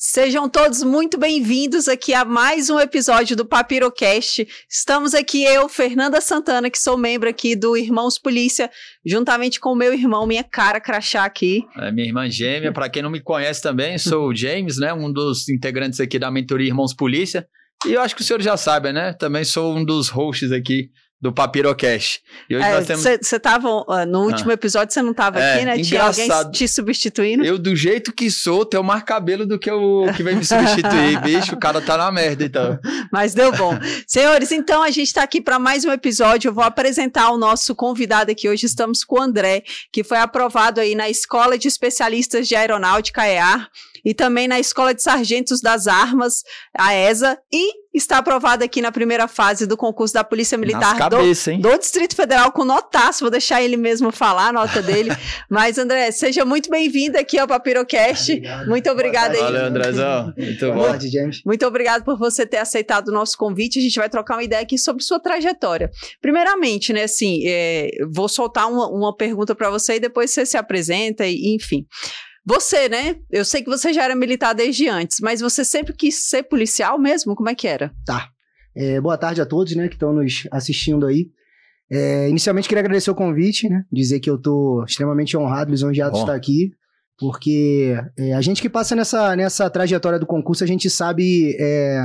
Sejam todos muito bem-vindos aqui a mais um episódio do Papirocast. Estamos aqui eu, Fernanda Santana, que sou membro aqui do Irmãos Polícia, juntamente com o meu irmão, minha cara crachá aqui. É, minha irmã gêmea, para quem não me conhece também, sou o James, né, um dos integrantes aqui da mentoria Irmãos Polícia. E eu acho que o senhor já sabe, né? Também sou um dos hosts aqui do Papirocast. E hoje é, nós temos. Você estava. No ah. último ah. episódio você não estava é, aqui, né? Engraçado. Tinha alguém te substituindo? Eu, do jeito que sou, tenho mais cabelo do que o que vai me substituir. Bicho, o cara tá na merda, então. Mas deu bom. Senhores, então a gente está aqui para mais um episódio. Eu vou apresentar o nosso convidado aqui. Hoje estamos com o André, que foi aprovado aí na Escola de Especialistas de Aeronáutica EAR e também na Escola de Sargentos das Armas, a ESA, e está aprovada aqui na primeira fase do concurso da Polícia Militar cabeça, do, do, Distrito Federal com notaço. Vou deixar ele mesmo falar a nota dele. Mas, André, seja muito bem-vindo aqui ao Papirocast. Obrigado. Muito obrigada aí. Valeu, Andrezão. Muito bom. Tarde, James. Muito obrigado por você ter aceitado o nosso convite. A gente vai trocar uma ideia aqui sobre sua trajetória. Primeiramente, né, assim, é, vou soltar uma, uma pergunta para você e depois você se apresenta, e, enfim. Você, né? Eu sei que você já era militar desde antes, mas você sempre quis ser policial mesmo? Como é que era? Tá. É, boa tarde a todos, né, que estão nos assistindo aí. É, inicialmente queria agradecer o convite, né? Dizer que eu tô extremamente honrado, lisonjeado de estar aqui, porque é, a gente que passa nessa, nessa trajetória do concurso, a gente sabe é,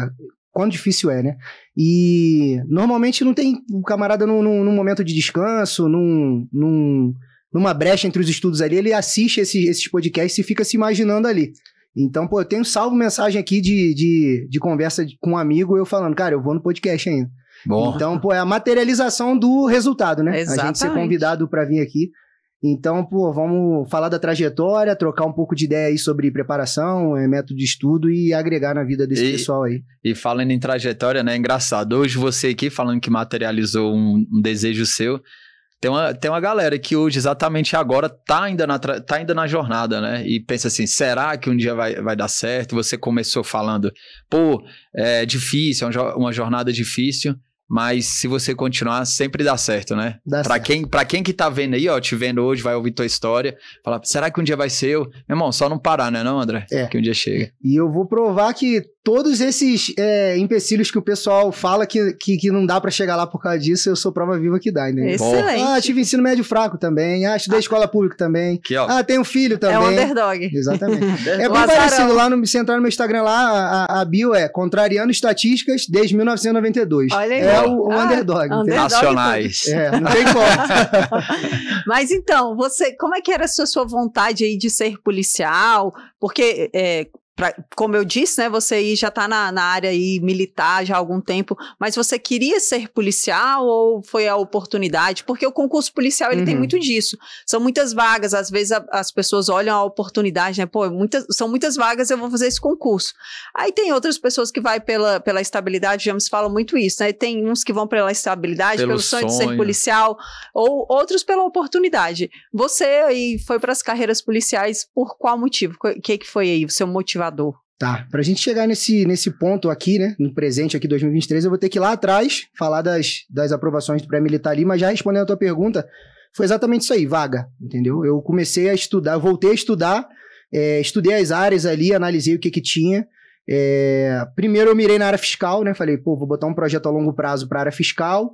quão difícil é, né? E normalmente não tem. O camarada num, num, num momento de descanso, num, num numa brecha entre os estudos ali, ele assiste esses esses podcasts e fica se imaginando ali. Então, pô, eu tenho salvo mensagem aqui de, de, de conversa com um amigo, eu falando, cara, eu vou no podcast ainda. Bom. Então, pô, é a materialização do resultado, né? Exatamente. A gente ser convidado para vir aqui. Então, pô, vamos falar da trajetória, trocar um pouco de ideia aí sobre preparação, eh, método de estudo e agregar na vida desse e, pessoal aí. E falando em trajetória, né? É engraçado. Hoje você aqui falando que materializou um, um desejo seu. Tem uma, tem uma galera que hoje, exatamente agora, tá ainda, na, tá ainda na jornada, né? E pensa assim, será que um dia vai, vai dar certo? Você começou falando, pô, é difícil, é uma jornada difícil, mas se você continuar, sempre dá certo, né? Para quem, pra quem que tá vendo aí, ó, te vendo hoje, vai ouvir tua história, falar, será que um dia vai ser eu? Meu irmão, só não parar, né não, André? É. Que um dia chega. E eu vou provar que todos esses é, empecilhos que o pessoal fala que, que, que não dá para chegar lá por causa disso, eu sou prova viva que dá, né? Excelente. Ah, tive ensino médio fraco também. Ah, estudei ah. escola pública também. Que, ó. Ah, tenho filho também. É um underdog. Exatamente. é bem parecido. Lá no, se entrar no meu Instagram lá, a, a bio é Contrariando Estatísticas desde 1992. Olha aí. É ó. o, o ah, underdog. underdog Nacionais. É, não tem como. Mas então, você, como é que era a sua, sua vontade aí de ser policial? Porque é, pra, como eu disse, né, você aí já está na, na área aí militar já há algum tempo, mas você queria ser policial ou foi a oportunidade? Porque o concurso policial ele uhum. tem muito disso. São muitas vagas, às vezes a, as pessoas olham a oportunidade, né? Pô, muitas, são muitas vagas, eu vou fazer esse concurso. Aí tem outras pessoas que vai pela, pela estabilidade, já me falam muito isso, né? Tem uns que vão pela estabilidade, pelo, pelo sonho, sonho de ser policial, ou outros pela oportunidade. Você aí foi para as carreiras policiais por qual motivo? O que, que foi aí o seu motivo? motivador? Tá, pra gente chegar nesse, nesse ponto aqui, né, no presente aqui 2023, eu vou ter que ir lá atrás falar das, das aprovações do pré-militar ali, mas já respondendo a tua pergunta, foi exatamente isso aí, vaga, entendeu? Eu comecei a estudar, voltei a estudar, é, estudei as áreas ali, analisei o que que tinha, é, primeiro eu mirei na área fiscal, né? Falei, pô, vou botar um projeto a longo prazo para área fiscal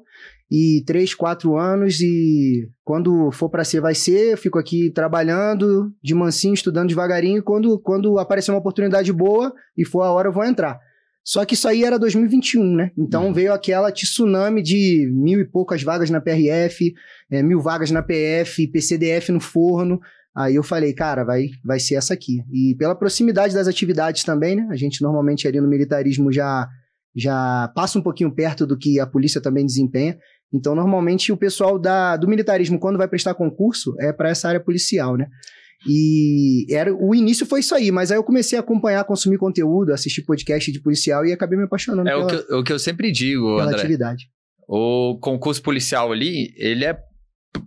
e três, quatro anos e quando for para ser vai ser, eu fico aqui trabalhando de mansinho, estudando devagarinho, quando quando aparecer uma oportunidade boa e for a hora eu vou entrar. Só que isso aí era 2021, né? Então uhum. veio aquela tsunami de mil e poucas vagas na PRF, é, mil vagas na PF, PCDF no forno. Aí eu falei, cara, vai, vai ser essa aqui. E pela proximidade das atividades também, né? A gente normalmente ali no militarismo já já passa um pouquinho perto do que a polícia também desempenha. Então, normalmente, o pessoal da, do militarismo, quando vai prestar concurso, é para essa área policial, né? E era, o início foi isso aí, mas aí eu comecei a acompanhar, consumir conteúdo, assistir podcast de policial e acabei me apaixonando. É pela, o, que eu, é o que eu sempre digo, André. Atividade. O concurso policial ali, ele é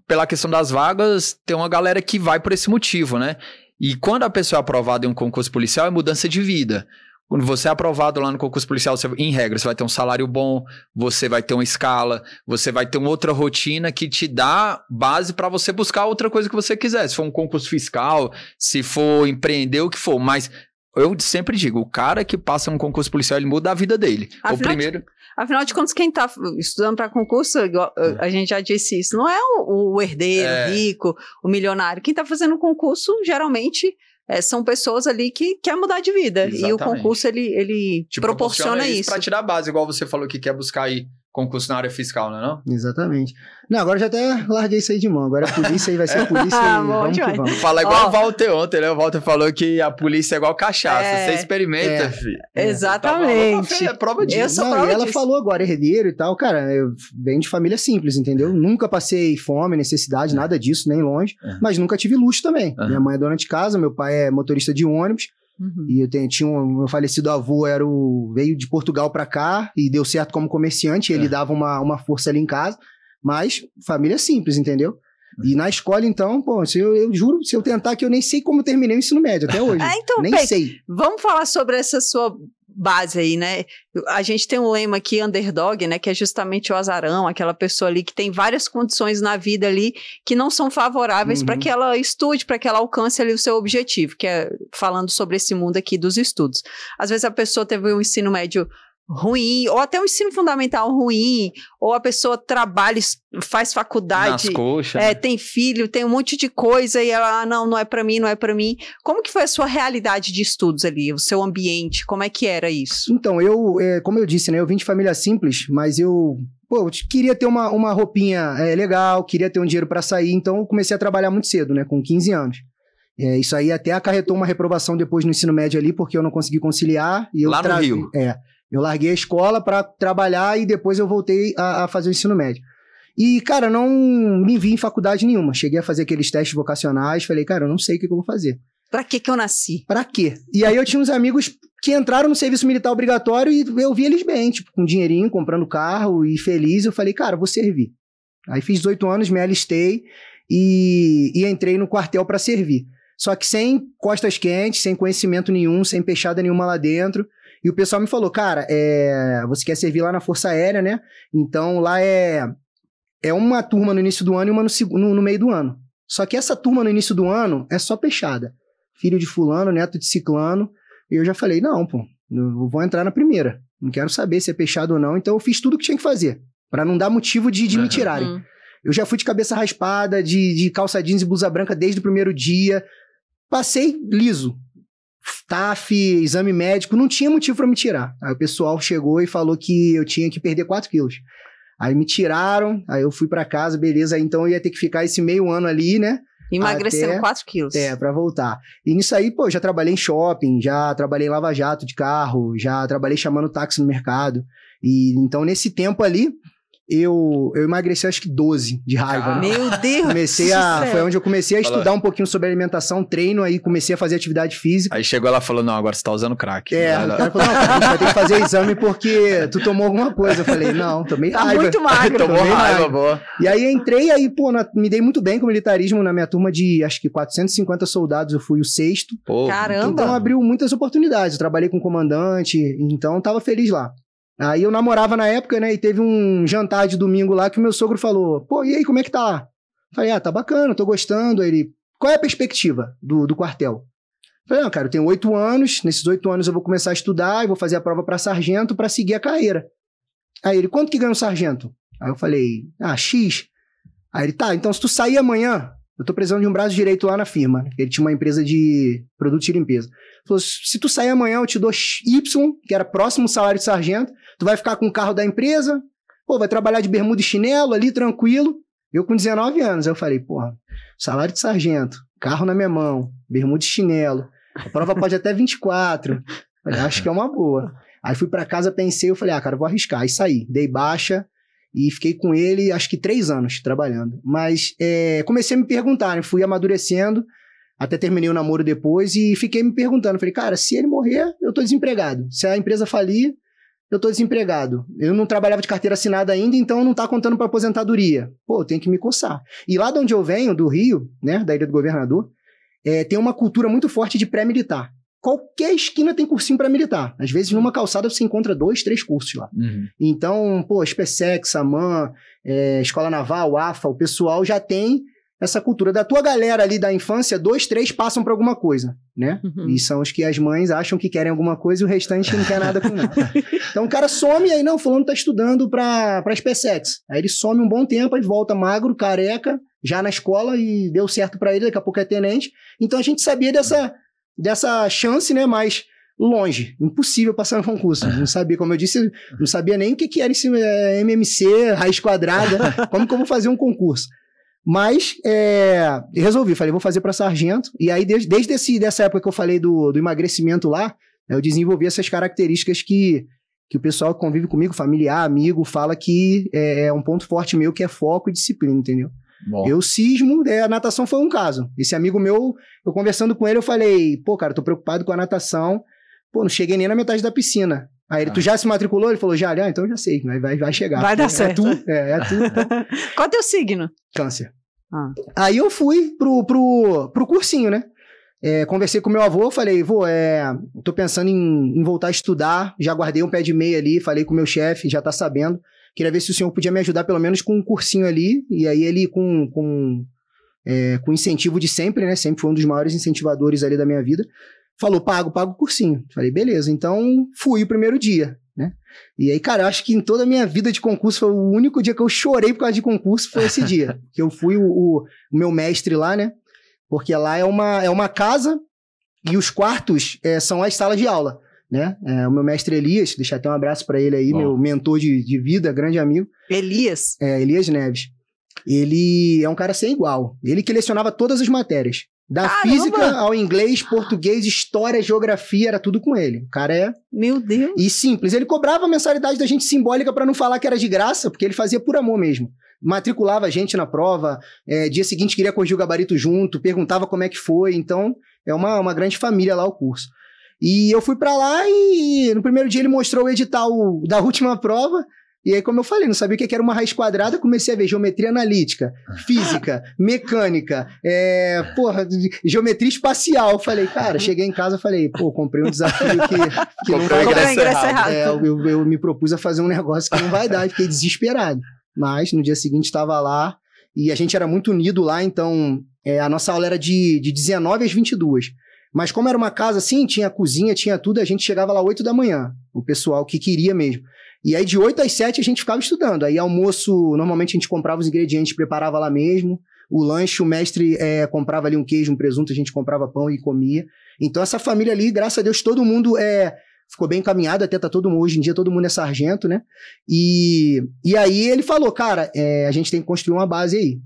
pela questão das vagas, tem uma galera que vai por esse motivo, né? E quando a pessoa é aprovada em um concurso policial, é mudança de vida. Quando você é aprovado lá no concurso policial, você, em regra, você vai ter um salário bom, você vai ter uma escala, você vai ter uma outra rotina que te dá base para você buscar outra coisa que você quiser. Se for um concurso fiscal, se for empreender, o que for. Mas eu sempre digo, o cara que passa um concurso policial, ele muda a vida dele. Afinal, o primeiro... afinal de contas, quem está estudando para concurso, eh, é. a gente já disse isso, não é o, o herdeiro, é. rico, o milionário. Quem está fazendo concurso, geralmente é, são pessoas ali que quer mudar de vida. Exatamente. E o concurso, ele, ele tipo, proporciona, proporciona isso. Para tirar a base, igual você falou que quer buscar aí concurso na área fiscal, não é não? Exatamente. Não, agora já até larguei isso aí de mão. Agora a polícia aí vai ser a polícia ah, vamos que vamos. Fala igual oh. o Walter ontem, né? O Walter falou que a polícia é igual cachaça. É, você experimenta, é, filho. É, tá Exatamente. Tá, é prova disso. não, prova e ela disso. falou agora, herdeiro e tal. Cara, eu venho de família simples, entendeu? É. Nunca passei fome, necessidade, é. nada disso, nem longe. É. Mas nunca tive luxo também. Minha mãe é dona de casa, meu pai é motorista de ônibus. Uhum. E eu tenho, tinha um meu falecido avô era o, veio de Portugal para cá e deu certo como comerciante, ele é. dava uma, uma força ali em casa, mas família simples, entendeu? E uhum. na escola, então, pô, se eu, eu, juro, se eu tentar que eu nem sei como eu terminei o ensino médio até hoje. ah, então, nem sei. Vamos falar sobre essa sua base aí, né? A gente tem um lema aqui, underdog, né? Que é justamente o azarão, aquela pessoa ali que tem várias condições na vida ali que não são favoráveis uhum. para que ela estude, para que ela alcance ali o seu objetivo, que é falando sobre esse mundo aqui dos estudos. Às vezes a pessoa teve um ensino médio ruim, ou até um ensino fundamental ruim, ou a pessoa trabalha, faz faculdade, coxas, é, né? tem filho, tem um monte de coisa e ela ah, não, não é para mim, não é para mim. Como que foi a sua realidade de estudos ali, o seu ambiente, como é que era isso? Então eu, é, como eu disse, né, eu vim de família simples, mas eu pô, eu queria ter uma, uma roupinha é, legal, queria ter um dinheiro para sair, então eu comecei a trabalhar muito cedo, né, com 15 anos. É, isso aí até acarretou uma reprovação depois no ensino médio ali, porque eu não consegui conciliar. E eu Lá no Rio. É. Eu larguei a escola para trabalhar e depois eu voltei a, a, fazer o ensino médio. E, cara, não me vi em faculdade nenhuma. Cheguei a fazer aqueles testes vocacionais, falei, cara, eu não sei o que, que eu vou fazer. Pra que que eu nasci? Pra quê? E aí eu tinha uns amigos que entraram no serviço militar obrigatório e eu vi eles bem, tipo, com dinheirinho, comprando carro e feliz. Eu falei, cara, vou servir. Aí fiz 18 anos, me alistei e, e entrei no quartel para servir. Só que sem costas quentes, sem conhecimento nenhum, sem peixada nenhuma lá dentro. E o pessoal me falou, cara, é, você quer servir lá na Força Aérea, né? Então lá é, é uma turma no início do ano e uma no, no, no meio do ano. Só que essa turma no início do ano é só peixada. Filho de fulano, neto de ciclano. E eu já falei, não, pô, eu vou entrar na primeira. Não quero saber se é peixado ou não. Então eu fiz tudo o que tinha que fazer. para não dar motivo de, de uhum. me tirarem. Hum. Eu já fui de cabeça raspada, de, de calça jeans e blusa branca desde o primeiro dia. Passei liso. TAF, exame médico, não tinha motivo para me tirar. Aí o pessoal chegou e falou que eu tinha que perder 4 quilos. Aí me tiraram, aí eu fui para casa, beleza, aí então eu ia ter que ficar esse meio ano ali, né? Emagrecendo 4 quilos. É, para voltar. E nisso aí, pô, já trabalhei em shopping, já trabalhei em lava-jato de carro, já trabalhei chamando táxi no mercado. E então nesse tempo ali, eu, eu emagreci acho que 12 de raiva. Ah, né? Meu Deus! Comecei a, foi onde eu comecei a estudar um pouquinho sobre alimentação, treino, aí comecei a fazer atividade física. Aí chegou ela falou: não, agora você tá usando crack. É, ela... falou: não, cara, vai ter que fazer exame porque tu tomou alguma coisa. Eu falei, não, tomei tá raiva. Muito magro, tomou tomei raiva, raiva, boa. E aí entrei, aí, pô, na, me dei muito bem com militarismo na minha turma de acho que 450 soldados, eu fui o sexto. Pô, Caramba! Então abriu muitas oportunidades. Eu trabalhei com comandante, então tava feliz lá. Aí eu namorava na época, né? E teve um jantar de domingo lá que o meu sogro falou: pô, e aí, como é que tá? Falei: ah, tá bacana, tô gostando. Aí ele: qual é a perspectiva do, do quartel? Falei: não, cara, eu tenho oito anos, nesses oito anos eu vou começar a estudar e vou fazer a prova para sargento para seguir a carreira. Aí ele: quanto que ganha um sargento? Aí eu falei: ah, X. Aí ele: tá, então se tu sair amanhã, eu tô precisando de um braço direito lá na firma. Ele tinha uma empresa de produtos de limpeza. Falou: se tu sair amanhã, eu te dou Y, que era próximo salário de sargento. Tu vai ficar com o carro da empresa. Pô, vai trabalhar de bermuda e chinelo ali, tranquilo. Eu com 19 anos. Eu falei: porra, salário de sargento, carro na minha mão, bermuda e chinelo. A prova pode até 24. Falei, acho que é uma boa. Aí fui para casa, pensei, eu falei, ah, cara, vou arriscar. Aí saí, dei baixa, e fiquei com ele, acho que três anos trabalhando. Mas é, comecei a me perguntar, né? fui amadurecendo, até terminei o namoro depois e fiquei me perguntando. Falei, cara, se ele morrer, eu tô desempregado. Se a empresa falir, eu tô desempregado. Eu não trabalhava de carteira assinada ainda, então não tá contando para aposentadoria. Pô, tem que me coçar. E lá de onde eu venho, do Rio, né, da Ilha do Governador, é, tem uma cultura muito forte de pré-militar qualquer esquina tem cursinho para militar. Às vezes, numa uhum. calçada, você encontra dois, três cursos lá. Uhum. Então, pô, SPSEC, SAMAN, é, Escola Naval, AFA, o pessoal já tem essa cultura. Da tua galera ali da infância, dois, três passam para alguma coisa, né? Uhum. E são os que as mães acham que querem alguma coisa e o restante não quer nada com nada. então, o cara some e aí, não, fulano tá estudando para SPSEX. Aí ele some um bom tempo, aí volta magro, careca, já na escola e deu certo para ele, daqui a pouco é tenente. Então, a gente sabia dessa dessa chance, né? Mas longe, impossível passar no concurso. Não sabia, como eu disse, não sabia nem o que, que era esse é, MMC, raiz quadrada, como que eu vou fazer um concurso. Mas é, resolvi, falei, vou fazer para sargento. E aí, desde, desde esse, dessa época que eu falei do, do emagrecimento lá, né, eu desenvolvi essas características que, que o pessoal que convive comigo, familiar, amigo, fala que é, é um ponto forte meu, que é foco e disciplina, entendeu? Bom. Eu cismo, é, a natação foi um caso. Esse amigo meu, eu conversando com ele, eu falei, pô, cara, tô preocupado com a natação. Pô, não cheguei nem na metade da piscina. Aí ele, ah. tu já se matriculou? Ele falou, já, ah, então já sei, vai, vai chegar. Vai dar é, certo. É tu, é, é tu. Qual é teu signo? Câncer. Ah. Aí eu fui pro, pro, pro cursinho, né? É, conversei com meu avô, falei, vô, é, tô pensando em, em, voltar a estudar, já guardei um pé de meia ali, falei com meu chefe, já tá sabendo. Queria ver se o senhor podia me ajudar pelo menos com um cursinho ali, e aí ele com, com, é, com incentivo de sempre, né? Sempre foi um dos maiores incentivadores ali da minha vida. Falou, pago, pago o cursinho. Falei, beleza, então fui o primeiro dia, né? E aí, cara, acho que em toda a minha vida de concurso, foi o único dia que eu chorei por causa de concurso, foi esse dia. Que eu fui o, o, o meu mestre lá, né? Porque lá é uma, é uma casa e os quartos é, são as salas de aula né? É, o meu mestre Elias, deixar até um abraço para ele aí, Bom. meu mentor de, de vida, grande amigo. Elias? É, Elias Neves. Ele é um cara sem igual. Ele que lecionava todas as matérias. Da Caramba! física ao inglês, português, história, geografia, era tudo com ele. O cara é. Meu Deus! E simples. Ele cobrava a mensalidade da gente simbólica para não falar que era de graça, porque ele fazia por amor mesmo. Matriculava a gente na prova, é, dia seguinte queria corrigir o gabarito junto, perguntava como é que foi. Então, é uma, uma grande família lá o curso. E eu fui para lá e no primeiro dia ele mostrou o edital da última prova. E aí, como eu falei, não sabia o que era uma raiz quadrada, comecei a ver geometria analítica, física, mecânica, é, porra, geometria espacial. Falei, cara, cheguei em casa falei, pô, comprei um desafio que, que não vai dar. Errado. Errado. É, eu, eu me propus a fazer um negócio que não vai dar, fiquei desesperado. Mas no dia seguinte estava lá e a gente era muito unido lá, então é, a nossa aula era de, de 19 às 22. Mas como era uma casa assim, tinha cozinha, tinha tudo, a gente chegava lá 8 da manhã, o pessoal que queria mesmo. E aí de 8 às 7 a gente ficava estudando. Aí almoço, normalmente a gente comprava os ingredientes, preparava lá mesmo. O lanche, o mestre é, comprava ali um queijo, um presunto, a gente comprava pão e comia. Então essa família ali, graças a Deus, todo mundo é ficou bem encaminhado, até tá todo mundo, hoje em dia todo mundo é sargento, né? E, e aí ele falou, cara, é, a gente tem que construir uma base aí.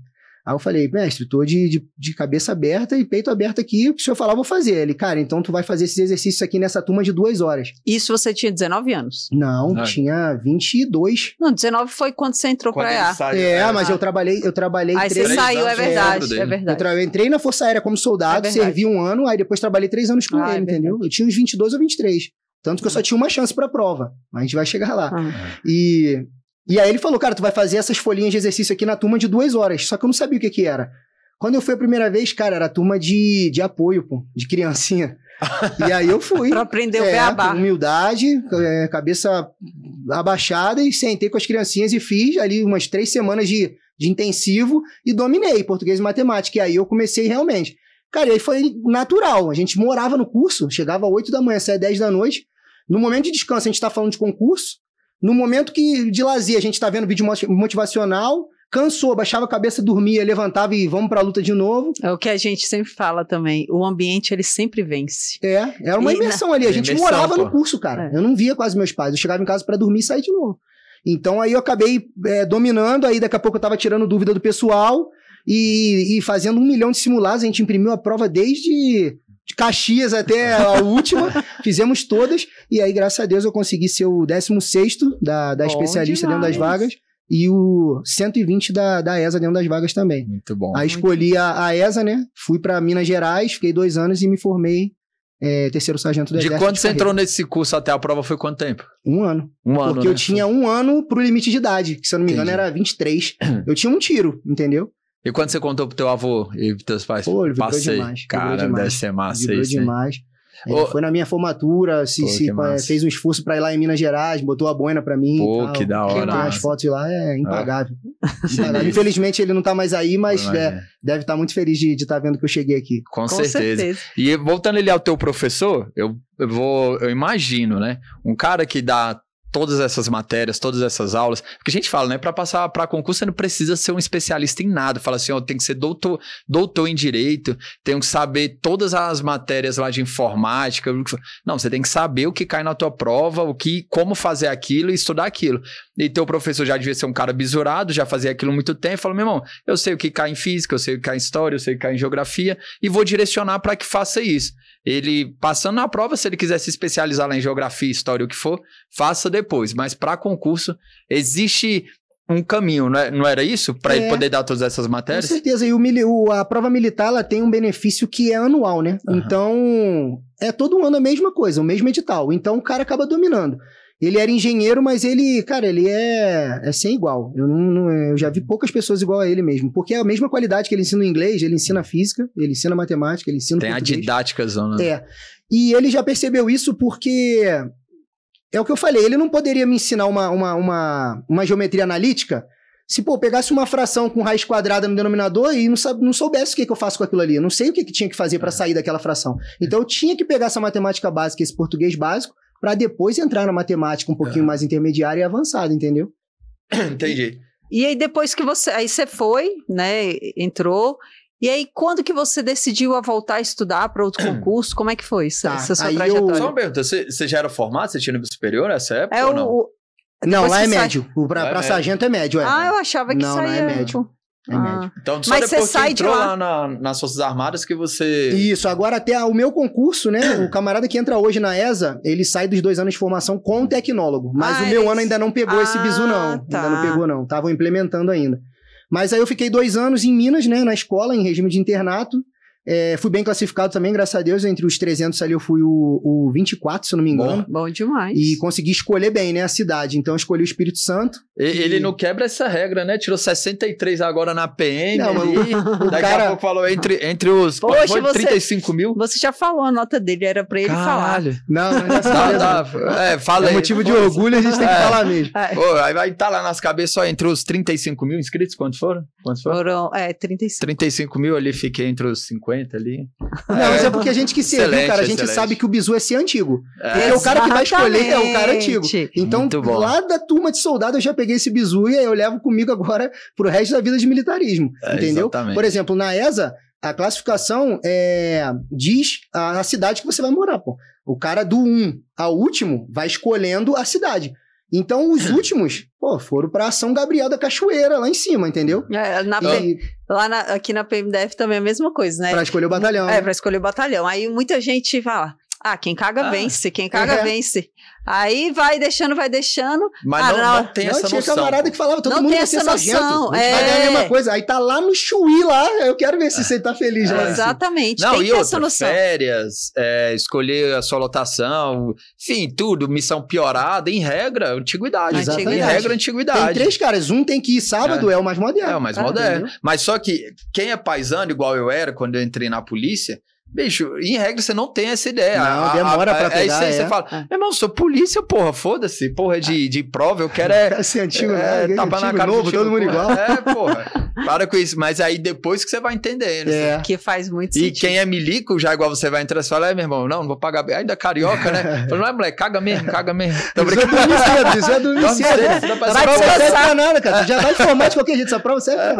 Aí eu falei, mestre, tô de, de, de, cabeça aberta e peito aberto aqui, o que o senhor falar eu vou fazer. Ele, cara, então tu vai fazer esses exercícios aqui nessa turma de duas horas. Isso você tinha 19 anos? Não, Ai. tinha 22. Não, 19 foi quando você entrou quando pra EA. É, é, mas eu ah. trabalhei, eu trabalhei aí três... Aí você saiu, é verdade, é, verdade. Eu, tra... eu, entrei na Força Aérea como soldado, é servi um ano, aí depois trabalhei três anos com ah, é ele, entendeu? Eu tinha uns 22 ou 23. Tanto que eu só uhum. tinha uma chance para a prova, mas a gente vai chegar lá. Ah. E e aí ele falou, cara, tu vai fazer essas folhinhas de exercício aqui na turma de duas horas. Só que eu não sabia o que que era. Quando eu fui a primeira vez, cara, era turma de, de apoio, pô, de criancinha. e aí eu fui. pra aprender o é, beabá. humildade, é, cabeça abaixada e sentei com as criancinhas e fiz ali umas três semanas de, de intensivo e dominei português e matemática. E aí eu comecei realmente. Cara, e aí foi natural. A gente morava no curso, chegava às oito da manhã, saia dez da noite. No momento de descanso, a gente está falando de concurso. No momento que de lazer a gente tá vendo vídeo motivacional, cansou, baixava a cabeça, dormia, levantava e vamos para a luta de novo. É o que a gente sempre fala também, o ambiente ele sempre vence. É, era uma e imersão na... ali, a gente imersão, morava pô. no curso, cara. É. Eu não via quase meus pais, eu chegava em casa para dormir e sair de novo. Então aí eu acabei é, dominando, aí daqui a pouco eu tava tirando dúvida do pessoal e, e fazendo um milhão de simulados, a gente imprimiu a prova desde de Caxias até a última, fizemos todas, e aí, graças a Deus, eu consegui ser o 16 da, da especialista demais. dentro das vagas. E o 120 da, da ESA dentro das vagas também. Muito bom. Aí escolhi a, a ESA, né? Fui para Minas Gerais, fiquei dois anos e me formei é, terceiro sargento da. de Exército. De quando você entrou nesse curso até a prova foi quanto tempo? Um ano. Um ano. Porque né? eu tinha um ano pro limite de idade, que se eu não me engano era 23. eu tinha um tiro, entendeu? E quando você contou pro teu avô e pros teus pais? Pô, ele vibrou passei. demais. Cara, demais, deve ser massa vibrou isso. demais. foi na minha formatura, se, pô, se fez um esforço para ir lá em Minas Gerais, botou a boina para mim. Pô, que da hora. Tem as fotos lá, é, é. impagável. É. Infelizmente ele não tá mais aí, mas é, deve estar tá muito feliz de estar tá vendo que eu cheguei aqui. Com, Com certeza. certeza. E voltando ele ao teu professor, eu, eu vou, eu imagino, né? Um cara que dá todas essas matérias, todas essas aulas. Porque a gente fala, né? Para passar para concurso, você não precisa ser um especialista em nada. Fala assim, ó, tem que ser doutor, doutor em direito, tem que saber todas as matérias lá de informática. Não, você tem que saber o que cai na tua prova, o que, como fazer aquilo e estudar aquilo. E teu professor já devia ser um cara bisurado, já fazia aquilo muito tempo. Falou, meu irmão, eu sei o que cai em física, eu sei o que cai em história, eu sei o que cai em geografia e vou direcionar para que faça isso ele passando na prova, se ele quiser se especializar lá em geografia, história, o que for, faça depois. Mas para concurso, existe um caminho, não, é, não era isso? Para é, ele poder dar todas essas matérias? Com certeza. E o, a prova militar ela tem um benefício que é anual, né? Uhum. Então, é todo ano a mesma coisa, o mesmo edital. Então, o cara acaba dominando. Ele era engenheiro, mas ele, cara, ele é, é sem igual. Eu, não, não, eu já vi poucas pessoas igual a ele mesmo. Porque é a mesma qualidade que ele ensina o inglês, ele ensina física, ele ensina matemática, ele ensina. Tem português. a didática, zona. Né? É. E ele já percebeu isso porque. É o que eu falei, ele não poderia me ensinar uma, uma, uma, uma geometria analítica se, pô, pegasse uma fração com raiz quadrada no denominador e não, sabe, não soubesse o que, que eu faço com aquilo ali, eu não sei o que, que tinha que fazer para é. sair daquela fração. Então eu tinha que pegar essa matemática básica, esse português básico, para depois entrar na matemática um pouquinho é. mais intermediária e avançada, entendeu? Entendi. E, e aí depois que você, aí você foi, né, entrou, e aí, quando que você decidiu a voltar a estudar para outro concurso? Como é que foi isso, tá. essa sua aí trajetória? Eu... Só uma pergunta, você, você já era formado? Você tinha nível superior nessa época é ou não? O... Não, lá é médio. Sai... Para é sargento é médio. É. Ah, eu achava que não, saía... Não, é médio. Tipo é ah. Então, só Mas depois você sai que entrou de lá, lá na, nas Forças Armadas que você. Isso, agora até o meu concurso, né? O camarada que entra hoje na ESA, ele sai dos dois anos de formação com o tecnólogo. Mas ah, o meu esse... É ano ainda não pegou ah, esse bizu, não. Tá. Ainda não pegou, não. Estavam implementando ainda. Mas aí eu fiquei dois anos em Minas, né? Na escola, em regime de internato. É, fui bem classificado também, graças a Deus. Entre os 300 ali eu fui o, o 24, se não me engano. Bom, bom demais. E consegui escolher bem, né, a cidade. Então eu escolhi o Espírito Santo. E, e... Ele não quebra essa regra, né? Tirou 63 agora na PM. Não, ali. O Daqui cara... a pouco falou entre, entre os Poxa, foi 35 mil. Você já falou a nota dele, era pra ele Caralho. falar. Não, não é tá, tá, É, fala é motivo de orgulho, a gente tem que é. falar mesmo. É. Pô, aí vai estar tá lá nas cabeças só entre os 35 mil inscritos, quantos foram? Quantos foram? Foram, é, 35. 35 mil ali, fiquei entre os 50. 50 ali. Não, mas é porque a gente que se excelente, cara, a gente excelente. sabe que o bizu é ser antigo. É. Porque Exatamente. o cara que vai escolher é o cara antigo. Então, lá da turma de soldado, eu já peguei esse bizu e aí eu levo comigo agora pro resto da vida de militarismo. É, entendeu? Exatamente. Por exemplo, na ESA, a classificação é, diz a, a cidade que você vai morar, pô. O cara do 1 um ao último vai escolhendo a cidade. Então, os últimos, pô, foram para São Gabriel da Cachoeira, lá em cima, entendeu? É, na e... Lá na, aqui na PMDF também é a mesma coisa, né? Pra escolher o batalhão. É, pra escolher o batalhão. Aí muita gente fala, ah, quem caga ah. vence, quem caga é. vence. Aí vai deixando, vai deixando. Mas ah, não, não, tem essa tinha noção. camarada que falava, todo não mundo tem essa noção. É... Vai ganhar a é. mesma coisa. Aí tá lá no chuí lá, eu quero ver se é. você tá feliz. É. Lá, Exatamente, não, tem e outra, noção. Férias, é, escolher a sua lotação, enfim, tudo, missão piorada, em regra, antiguidade. Em regra, antiguidade. Tem três caras, um tem que ir sábado, é, é o mais moderno. É o mais moderno. Tá Mas só que quem é paisano, igual eu era quando eu entrei na polícia Bicho, em regra você não tem essa ideia. Não, demora a, a, pra pegar. Aí você, é. você fala, é. meu irmão, sou polícia, porra, foda-se, porra, é de, ah. de prova, eu quero é... Esse é assim, antigo, é, né? Tapar na cara novo, todo mundo igual. É, porra, para com isso. Mas aí depois que você vai entendendo. É. Assim. Que faz muito e sentido. E quem é milico, já igual você vai entrar, você fala, é, meu irmão, não, não vou pagar, ainda carioca, né? Fala, não é, moleque, caga mesmo, caga mesmo. Tô brincando. Isso é do Vicente, isso é do Vicente. Vai que você nada, cara. Já vai formar de qualquer jeito, essa prova serve.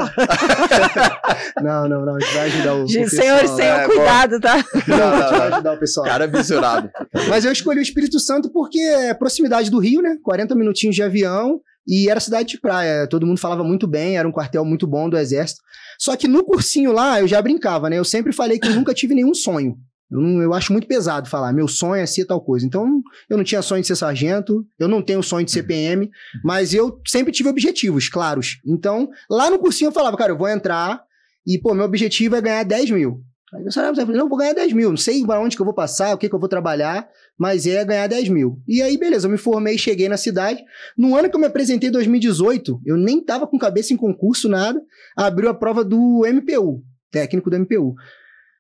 Não, não, não, vai ajudar o Senhor, senhor, cuidado tá? Não, não, não. ajudar o pessoal. Cara visionado. Mas eu escolhi o Espírito Santo porque é proximidade do Rio, né? 40 minutinhos de avião. E era cidade de praia, todo mundo falava muito bem, era um quartel muito bom do exército. Só que no cursinho lá, eu já brincava, né? Eu sempre falei que eu nunca tive nenhum sonho. Eu, não, eu, acho muito pesado falar, meu sonho é ser tal coisa. Então, eu não tinha sonho de ser sargento, eu não tenho sonho de ser PM, mas eu sempre tive objetivos claros. Então, lá no cursinho eu falava, cara, eu vou entrar e, pô, meu objetivo é ganhar 10 mil. Aí eu falei, não, vou ganhar 10 mil, não sei para onde que eu vou passar, o que que eu vou trabalhar, mas é ganhar 10 mil. E aí, beleza, eu me formei, cheguei na cidade. No ano que eu me apresentei, 2018, eu nem tava com cabeça em concurso, nada, abriu a prova do MPU, técnico do MPU.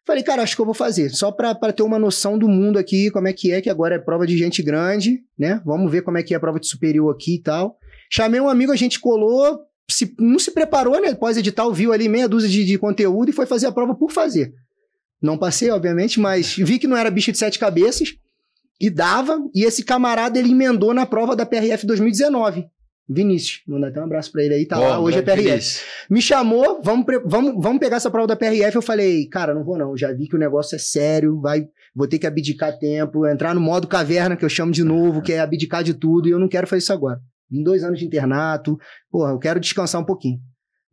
Falei, cara, acho que eu vou fazer, só para ter uma noção do mundo aqui, como é que é, que agora é prova de gente grande, né? Vamos ver como é que é a prova de superior aqui e tal. Chamei um amigo, a gente colou, se, não se preparou, né? Pós-edital, viu ali meia dúzia de, de conteúdo e foi fazer a prova por fazer. Não passei, obviamente, mas vi que não era bicho de sete cabeças e dava. E esse camarada ele emendou na prova da PRF 2019. Vinícius, mandar até um abraço para ele aí, tá Bom, lá, hoje é PRF. Vinícius. Me chamou, vamos, vamos, vamos pegar essa prova da PRF. Eu falei, cara, não vou não, já vi que o negócio é sério, vai, vou ter que abdicar tempo, entrar no modo caverna, que eu chamo de novo, que é abdicar de tudo, e eu não quero fazer isso agora. Em dois anos de internato, porra, eu quero descansar um pouquinho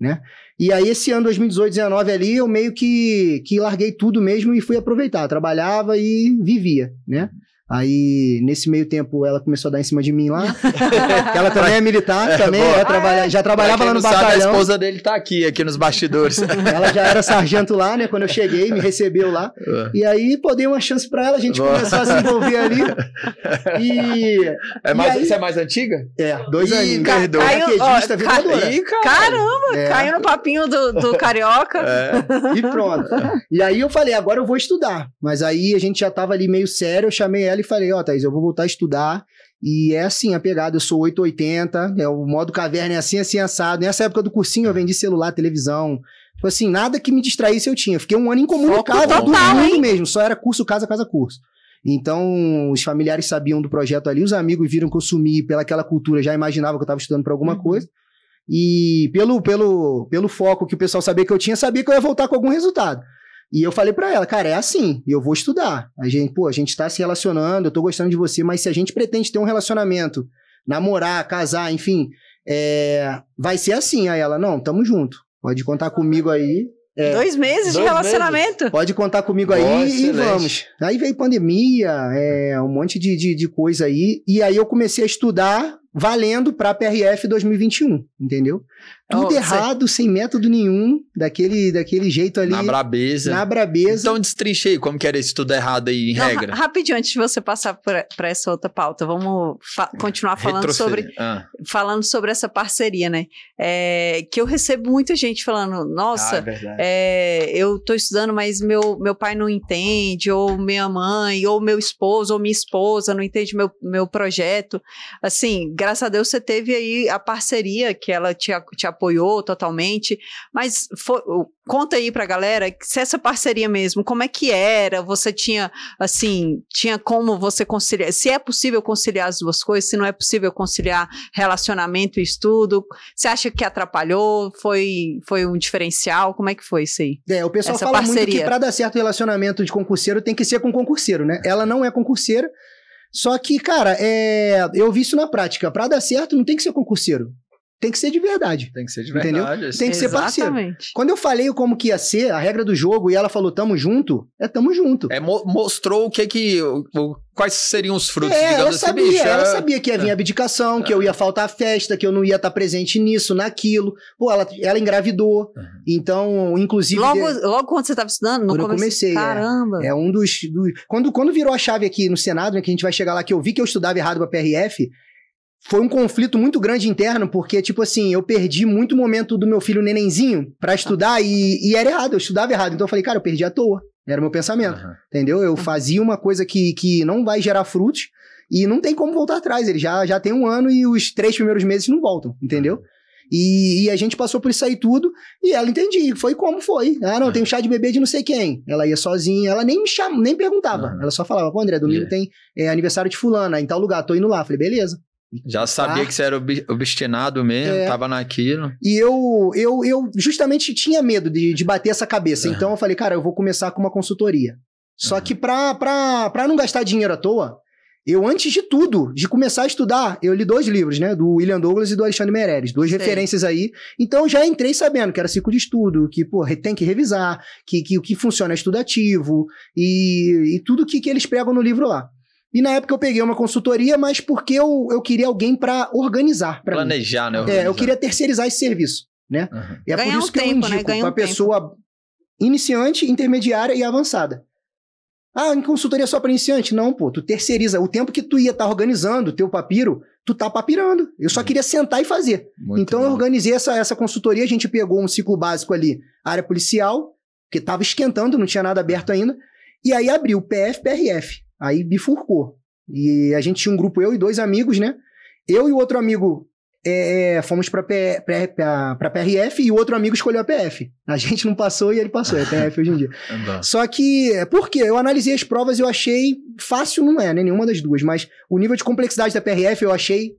né? E aí esse ano 2018, 2019 ali, eu meio que, que larguei tudo mesmo e fui aproveitar, trabalhava e vivia, né? Aí, nesse meio tempo, ela começou a dar em cima de mim lá. ela também é militar, é, também é, é, já trabalhava lá no batalhão. Sabe, a esposa dele tá aqui, aqui nos bastidores. ela já era sargento lá, né? Quando eu cheguei, me recebeu lá. É. e aí, pô, dei uma chance para ela, a gente começou a se envolver ali. E. É mais, e aí, você é mais antiga? É, dois e, anos. Caiu, ó, ca cara. Caramba, é. caiu no papinho do, do carioca. É. E pronto. E aí eu falei, agora eu vou estudar. Mas aí a gente já tava ali meio sério, eu chamei ela e falei, ó, oh, Thaís, eu vou voltar a estudar. E é assim, a pegada, eu sou 880, é né, o modo caverna é assim, assim, assado. Nessa época do cursinho eu é. vendi celular, televisão. Tipo assim, nada que me distraísse eu tinha. Fiquei um ano incomunicado do mundo mesmo, só era curso, casa, casa, curso. Então, os familiares sabiam do projeto ali, os amigos viram que eu sumi pelaquela cultura, já imaginava que eu estava estudando para alguma uhum. coisa. E pelo, pelo, pelo foco que o pessoal sabia que eu tinha, sabia que eu ia voltar com algum resultado. E eu falei para ela, cara, é assim, eu vou estudar. A gente, pô, a gente tá se relacionando, eu tô gostando de você, mas se a gente pretende ter um relacionamento, namorar, casar, enfim, é, vai ser assim. Aí ela, não, tamo junto. Pode contar comigo aí. É, dois meses dois de relacionamento. Meses. Pode contar comigo aí e excelente. vamos. Aí veio pandemia, é, um monte de, de, de, coisa aí. E aí eu comecei a estudar valendo para PRF 2021, entendeu? tudo oh, errado, sem método nenhum, daquele, daquele jeito ali. Na brabeza. Na brabeza. Então destrinchei como que era esse tudo errado aí, em Não, regra. Rapidinho, antes de você passar para essa outra pauta, vamos fa continuar falando sobre, ah. falando sobre essa parceria, né? É, que eu recebo muita gente falando, nossa, ah, é é, eu estou estudando, mas meu, meu pai não entende, ou minha mãe, ou meu esposo, ou minha esposa não entende meu, meu projeto. Assim, graças a Deus você teve aí a parceria que ela te, te apoiou apoiou totalmente. Mas for, conta aí para a galera se essa parceria mesmo, como é que era? Você tinha, assim, tinha como você conciliar? Se é possível conciliar as duas coisas, se não é possível conciliar relacionamento e estudo, você acha que atrapalhou? Foi, foi um diferencial? Como é que foi isso aí? É, o pessoal essa fala parceria. muito que para dar certo o relacionamento de concurseiro tem que ser com concurseiro, né? Ela não é concurseira. Só que, cara, é... eu vi isso na prática. Para dar certo, não tem que ser concurseiro tem que ser de verdade. Tem que ser de verdade. Entendeu? Assim. Tem que ser parceiro. Exatamente. Quando eu falei como que ia ser, a regra do jogo, e ela falou tamo junto, é tamo junto. É, mo mostrou o que que... O, quais seriam os frutos, é, ela assim, sabia, bicho, Ela é... sabia que ia vir é. abdicação, que eu é. ia faltar a festa, que eu não ia estar tá presente nisso, naquilo. Pô, ela, ela engravidou. Uhum. Então, inclusive... Logo, de... logo quando você estava estudando? Quando eu comecei. É. Caramba! É, um dos... Quando, quando virou a chave aqui no Senado, né, que a gente vai chegar lá, que eu vi que eu estudava errado pra PRF, foi um conflito muito grande interno, porque, tipo assim, eu perdi muito momento do meu filho nenenzinho para estudar e, e, era errado, eu estudava errado. Então eu falei, cara, eu perdi à toa. Era o meu pensamento, uhum. entendeu? Eu fazia uma coisa que, que não vai gerar frutos e não tem como voltar atrás. Ele já, já tem um ano e os três primeiros meses não voltam, entendeu? E, e, a gente passou por isso aí tudo, e ela entendia, foi como foi. Ah, não, tem um chá de bebê de não sei quem. Ela ia sozinha, ela nem me cham... nem perguntava. Ela só falava, pô, André, domingo yeah. tem é, aniversário de fulana, em tal lugar, tô indo lá. Falei, beleza. Já tá. sabia que você era obstinado mesmo, é. tava naquilo. E eu, eu, eu justamente tinha medo de, de bater essa cabeça. Uhum. Então eu falei, cara, eu vou começar com uma consultoria. Só uhum. que pra, pra, pra não gastar dinheiro à toa, eu, antes de tudo, de começar a estudar, eu li dois livros, né? Do William Douglas e do Alexandre Meireles, duas Sim. referências aí. Então, eu já entrei sabendo que era ciclo de estudo, que, pô, tem que revisar, que o que, que, funciona é estudativo e, e tudo que, que eles pregam no livro lá. E na época eu peguei uma consultoria, mas porque eu, eu queria alguém para organizar. Pra Planejar, mim. né? Organizar. É, eu queria terceirizar esse serviço, né? Uhum. E é Ganhar por isso um que tempo, eu né? indico né? para um pessoa tempo. iniciante, intermediária e avançada. Ah, em consultoria só para iniciante? Não, pô, tu terceiriza. O tempo que tu ia estar tá organizando o teu papiro, tu tá papirando. Eu só uhum. queria sentar e fazer. Muito então bom. eu organizei essa, essa consultoria, a gente pegou um ciclo básico ali, área policial, que estava esquentando, não tinha nada aberto ainda, e aí abriu PF, PRF. Aí bifurcou. E a gente tinha um grupo, eu e dois amigos, né? Eu e o outro amigo é, é fomos para PRF e o outro amigo escolheu a PF. A gente não passou e ele passou, é PF hoje em dia. Só que, por quê? Eu analisei as provas e eu achei fácil, não é, né? Nenhuma das duas, mas o nível de complexidade da PRF eu achei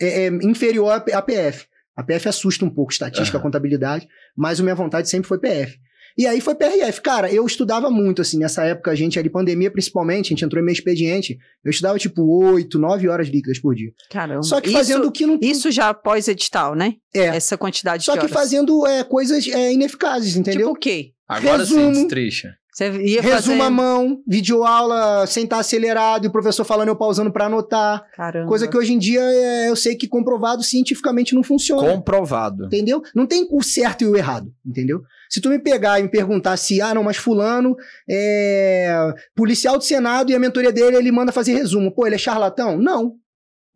é, é inferior à PF. A PF assusta um pouco estatística, uhum. contabilidade, mas a minha vontade sempre foi PF. E aí foi PRF. Cara, eu estudava muito, assim, nessa época, a gente ali, pandemia principalmente, a gente entrou em meio expediente. Eu estudava, tipo, 8, 9 horas líquidas por dia. Caramba. Só que fazendo isso, o que não. Isso já após edital, né? É. Essa quantidade Só de Só que horas. fazendo é, coisas é, ineficazes, entendeu? Tipo o quê? Agora Resumo, sim, destricha. Você ia Resuma fazer... a mão, videoaula, sentar acelerado e o professor falando eu pausando para anotar. Caramba. Coisa que hoje em dia é, eu sei que comprovado cientificamente não funciona. Comprovado. Entendeu? Não tem o certo e o errado, entendeu? Se tu me pegar e me perguntar se, ah, não, mas fulano é policial do Senado e a mentoria dele, ele manda fazer resumo. Pô, ele é charlatão? Não.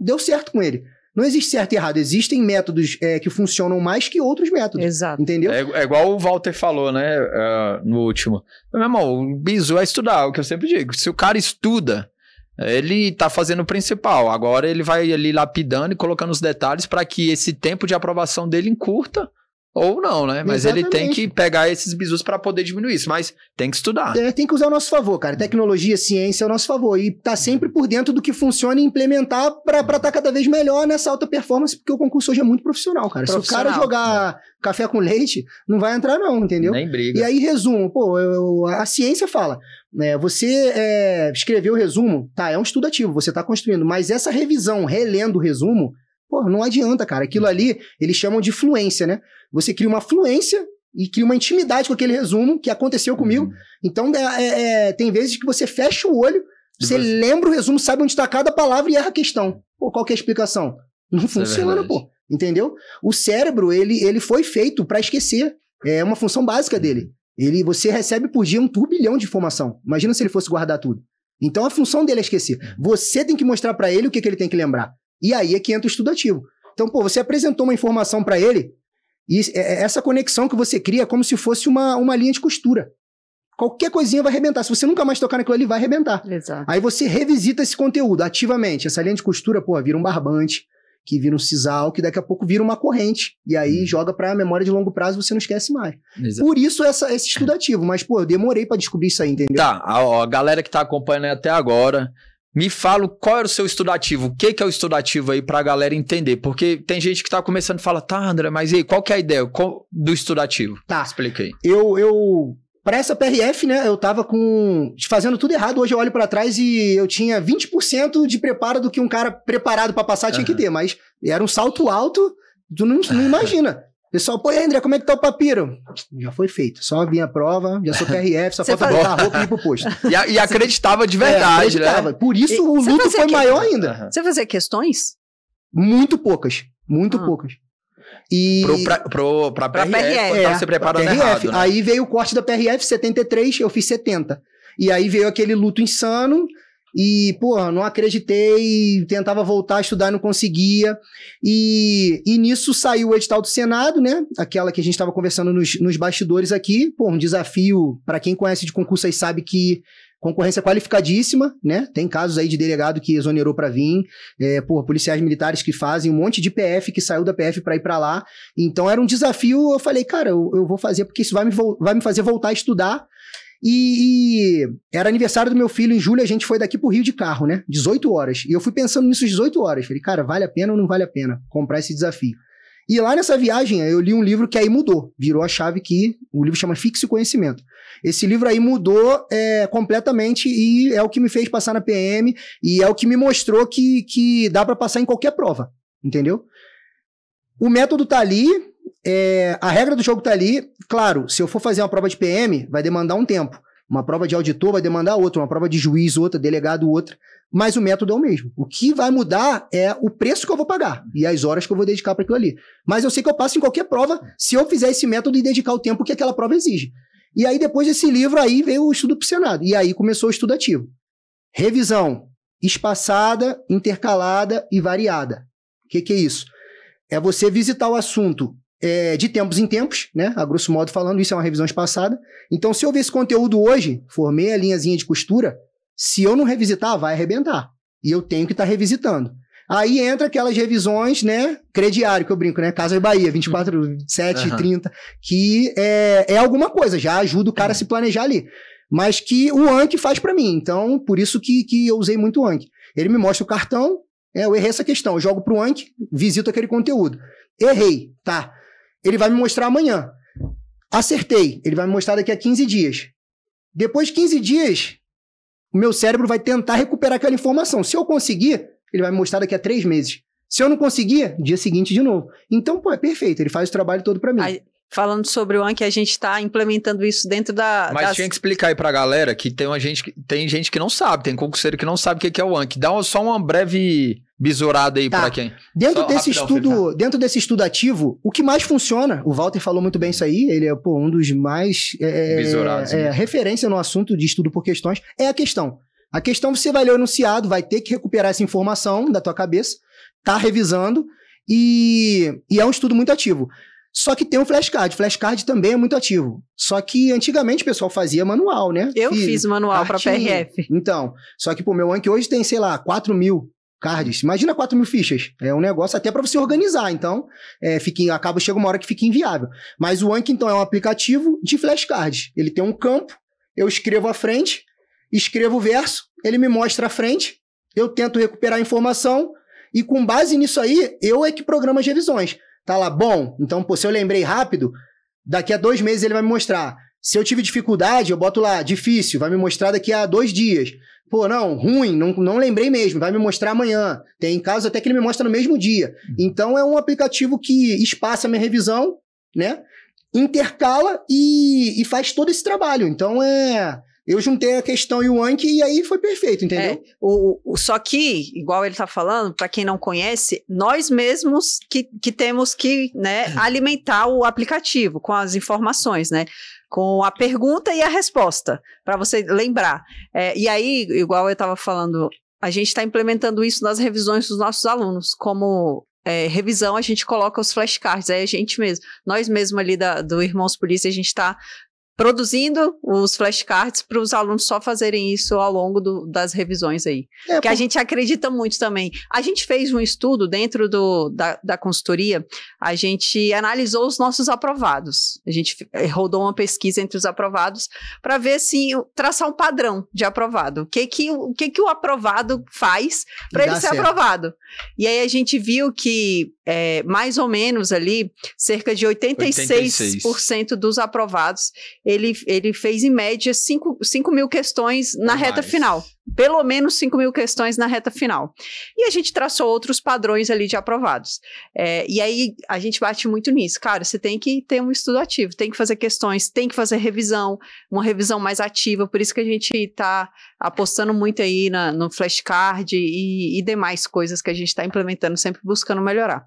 Deu certo com ele. Não existe certo e errado, existem métodos é, que funcionam mais que outros métodos. Exato. Entendeu? É, é igual o Walter falou, né, uh, no último. Meu irmão, o bizu é estudar, é o que eu sempre digo. Se o cara estuda, ele está fazendo o principal. Agora ele vai ali lapidando e colocando os detalhes para que esse tempo de aprovação dele encurta ou não, né? Mas Exatamente. ele tem que pegar esses bisus para poder diminuir isso, mas tem que estudar. É, tem que usar ao nosso favor, cara. Tecnologia, ciência é ao nosso favor. E tá sempre por dentro do que funciona e implementar para estar tá cada vez melhor nessa alta performance, porque o concurso hoje é muito profissional, cara. Profissional, Se o cara jogar café com leite, não vai entrar, não, entendeu? Nem briga. E aí, resumo, pô, eu, a ciência fala. Né, você é, escreveu o resumo, tá, é um estudo ativo, você tá construindo, mas essa revisão, relendo o resumo, Pô, não adianta, cara. Aquilo uhum. ali, eles chamam de fluência, né? Você cria uma fluência e cria uma intimidade com aquele resumo que aconteceu comigo. Uhum. Então, é, é, é tem vezes que você fecha o olho, você lembra o resumo, sabe onde está cada palavra e erra a questão. Pô, qual que é a explicação? Não Isso é funciona, é pô. Entendeu? O cérebro, ele, ele foi feito para esquecer. É uma função básica dele. Uhum. Ele, você recebe por dia um turbilhão de informação. Imagina se ele fosse guardar tudo. Então a função dele é esquecer. Uhum. Você tem que mostrar para ele o que, que ele tem que lembrar. E aí é que entra o estudativo. Então, pô, você apresentou uma informação para ele e é, é, essa conexão que você cria é como se fosse uma, uma linha de costura. Qualquer coisinha vai arrebentar. Se você nunca mais tocar naquilo ali, vai arrebentar. Exato. Aí você revisita esse conteúdo ativamente. Essa linha de costura, pô, vira um barbante, que vira um sisal, que daqui a pouco vira uma corrente. E aí hum. joga para a memória de longo prazo você não esquece mais. Exato. Por isso essa, esse estudativo. Mas, pô, eu demorei para descobrir isso aí, entendeu? Tá, a, a galera que tá acompanhando até agora, me fala qual era o seu estudativo, o que, que é o estudativo aí para a galera entender, porque tem gente que está começando e fala, tá, André, mas e aí, qual que é a ideia do estudativo? Tá. expliquei. Eu, eu para essa PRF, né, eu tava com fazendo tudo errado. Hoje eu olho para trás e eu tinha 20% de preparo do que um cara preparado para passar tinha uhum. que ter, mas era um salto alto, tu não, não imagina. Pessoal, pô, André, como é que tá o papiro? Já foi feito. Só vim a prova, já sou PRF, só falta botar a roupa e ir pro posto. E, a, e acreditava de é, verdade, é, acreditava. né? Por isso e, o luto foi que... maior ainda. Uhum. Você fazia questões? Muito poucas. Muito ah. poucas. E... Pro, pra, pro, pra PRF, pra PRF. É, você preparando PRF. errado. Né? Aí veio o corte da PRF 73, eu fiz 70. E aí veio aquele luto insano e, porra, não acreditei, tentava voltar a estudar e não conseguia. E, e nisso saiu o edital do Senado, né? Aquela que a gente estava conversando nos, nos bastidores aqui. Pô, um desafio, para quem conhece de concurso aí sabe que concorrência qualificadíssima, né? Tem casos aí de delegado que exonerou para vir, é, por policiais militares que fazem um monte de PF que saiu da PF para ir para lá. Então era um desafio. Eu falei, cara, eu, eu, vou fazer porque isso vai me, vai me fazer voltar a estudar e, e, era aniversário do meu filho em julho, a gente foi daqui pro Rio de carro, né? 18 horas. E eu fui pensando nisso 18 horas. Falei, cara, vale a pena ou não vale a pena comprar esse desafio? E lá nessa viagem, eu li um livro que aí mudou, virou a chave que o livro chama Fixe o Conhecimento. Esse livro aí mudou é, completamente e é o que me fez passar na PM e é o que me mostrou que, que dá para passar em qualquer prova, entendeu? O método tá ali, é, a regra do jogo tá ali. Claro, se eu for fazer uma prova de PM, vai demandar um tempo. Uma prova de auditor vai demandar outra, uma prova de juiz outra, delegado outra, mas o método é o mesmo. O que vai mudar é o preço que eu vou pagar e as horas que eu vou dedicar para aquilo ali. Mas eu sei que eu passo em qualquer prova se eu fizer esse método e dedicar o tempo que aquela prova exige. E aí depois desse livro aí veio o estudo Senado. e aí começou o estudo ativo. Revisão espaçada, intercalada e variada. O que, que é isso? É você visitar o assunto é, de tempos em tempos, né? A grosso modo falando, isso é uma revisão espaçada. Então, se eu ver esse conteúdo hoje, formei a linhazinha de costura, se eu não revisitar, vai arrebentar. E eu tenho que estar tá revisitando. Aí entra aquelas revisões, né? Crediário, que eu brinco, né? Casa de Bahia, 24, 7, uhum. 30, que é, é alguma coisa, já ajuda o cara uhum. a se planejar ali. Mas que o Anki faz para mim, então por isso que, que eu usei muito o Anki. Ele me mostra o cartão, é, eu errei essa questão, eu jogo pro Anki, visito aquele conteúdo. Errei, tá? Ele vai me mostrar amanhã. Acertei. Ele vai me mostrar daqui a 15 dias. Depois de 15 dias, o meu cérebro vai tentar recuperar aquela informação. Se eu conseguir, ele vai me mostrar daqui a três meses. Se eu não conseguir, dia seguinte de novo. Então, pô, é perfeito. Ele faz o trabalho todo para mim. Aí, falando sobre o One que a gente está implementando isso dentro da. Mas das... tinha que explicar aí para a galera que tem uma gente que tem gente que não sabe, tem concurseiro que não sabe o que é o One. dá só uma breve bisurada aí tá. para quem. Dentro só desse rapidão, estudo, filho, tá? dentro desse estudo ativo, o que mais funciona? O Walter falou muito bem isso aí. Ele é pô, um dos mais é, é, é né? referência no assunto de estudo por questões é a questão. A questão você vai ler o enunciado, vai ter que recuperar essa informação da tua cabeça, tá revisando e, e é um estudo muito ativo. Só que tem um flashcard. Flashcard também é muito ativo. Só que antigamente o pessoal fazia manual, né? Eu Filho, fiz manual para PRF. Então, só que pro meu Anki hoje tem, sei lá, 4 mil cards. Imagina 4 mil fichas. É um negócio até para você organizar. Então, é, fica, acaba, chega uma hora que fica inviável. Mas o Anki, então, é um aplicativo de flashcards. Ele tem um campo, eu escrevo a frente, escrevo o verso, ele me mostra a frente, eu tento recuperar a informação e com base nisso aí, eu é que programo as revisões. Tá lá, bom. Então, pô, se eu lembrei rápido, daqui a dois meses ele vai me mostrar. Se eu tive dificuldade, eu boto lá, difícil, vai me mostrar daqui a dois dias. Pô, não, ruim, não, não lembrei mesmo, vai me mostrar amanhã. Tem casos até que ele me mostra no mesmo dia. Uhum. Então é um aplicativo que espaça a minha revisão, né? Intercala e, e faz todo esse trabalho. Então é eu juntei a questão e o Anki e aí foi perfeito, entendeu? É, o, o, só que, igual ele está falando, para quem não conhece, nós mesmos que, que temos que né, é. alimentar o aplicativo com as informações, né? Com a pergunta e a resposta, para você lembrar. É, e aí, igual eu estava falando, a gente está implementando isso nas revisões dos nossos alunos, como é, revisão, a gente coloca os flashcards, é a gente mesmo, nós mesmo ali da, do Irmãos Polícia, a gente está produzindo os flashcards para os alunos só fazerem isso ao longo do, das revisões aí. É, que a gente acredita muito também. A gente fez um estudo dentro do, da, da consultoria, a gente analisou os nossos aprovados. A gente eh, rodou uma pesquisa entre os aprovados para ver se traçar um padrão de aprovado. O que que o, que que o aprovado faz para ele ser certo. aprovado? E aí a gente viu que é, mais ou menos ali cerca de 86%, 86. dos aprovados ele, ele fez em média 5 mil questões na reta mais. final. Pelo menos 5 mil questões na reta final. E a gente traçou outros padrões ali de aprovados. É, e aí a gente bate muito nisso. Cara, você tem que ter um estudo ativo, tem que fazer questões, tem que fazer revisão, uma revisão mais ativa. Por isso que a gente está apostando muito aí na, no flashcard e, e, demais coisas que a gente está implementando, sempre buscando melhorar.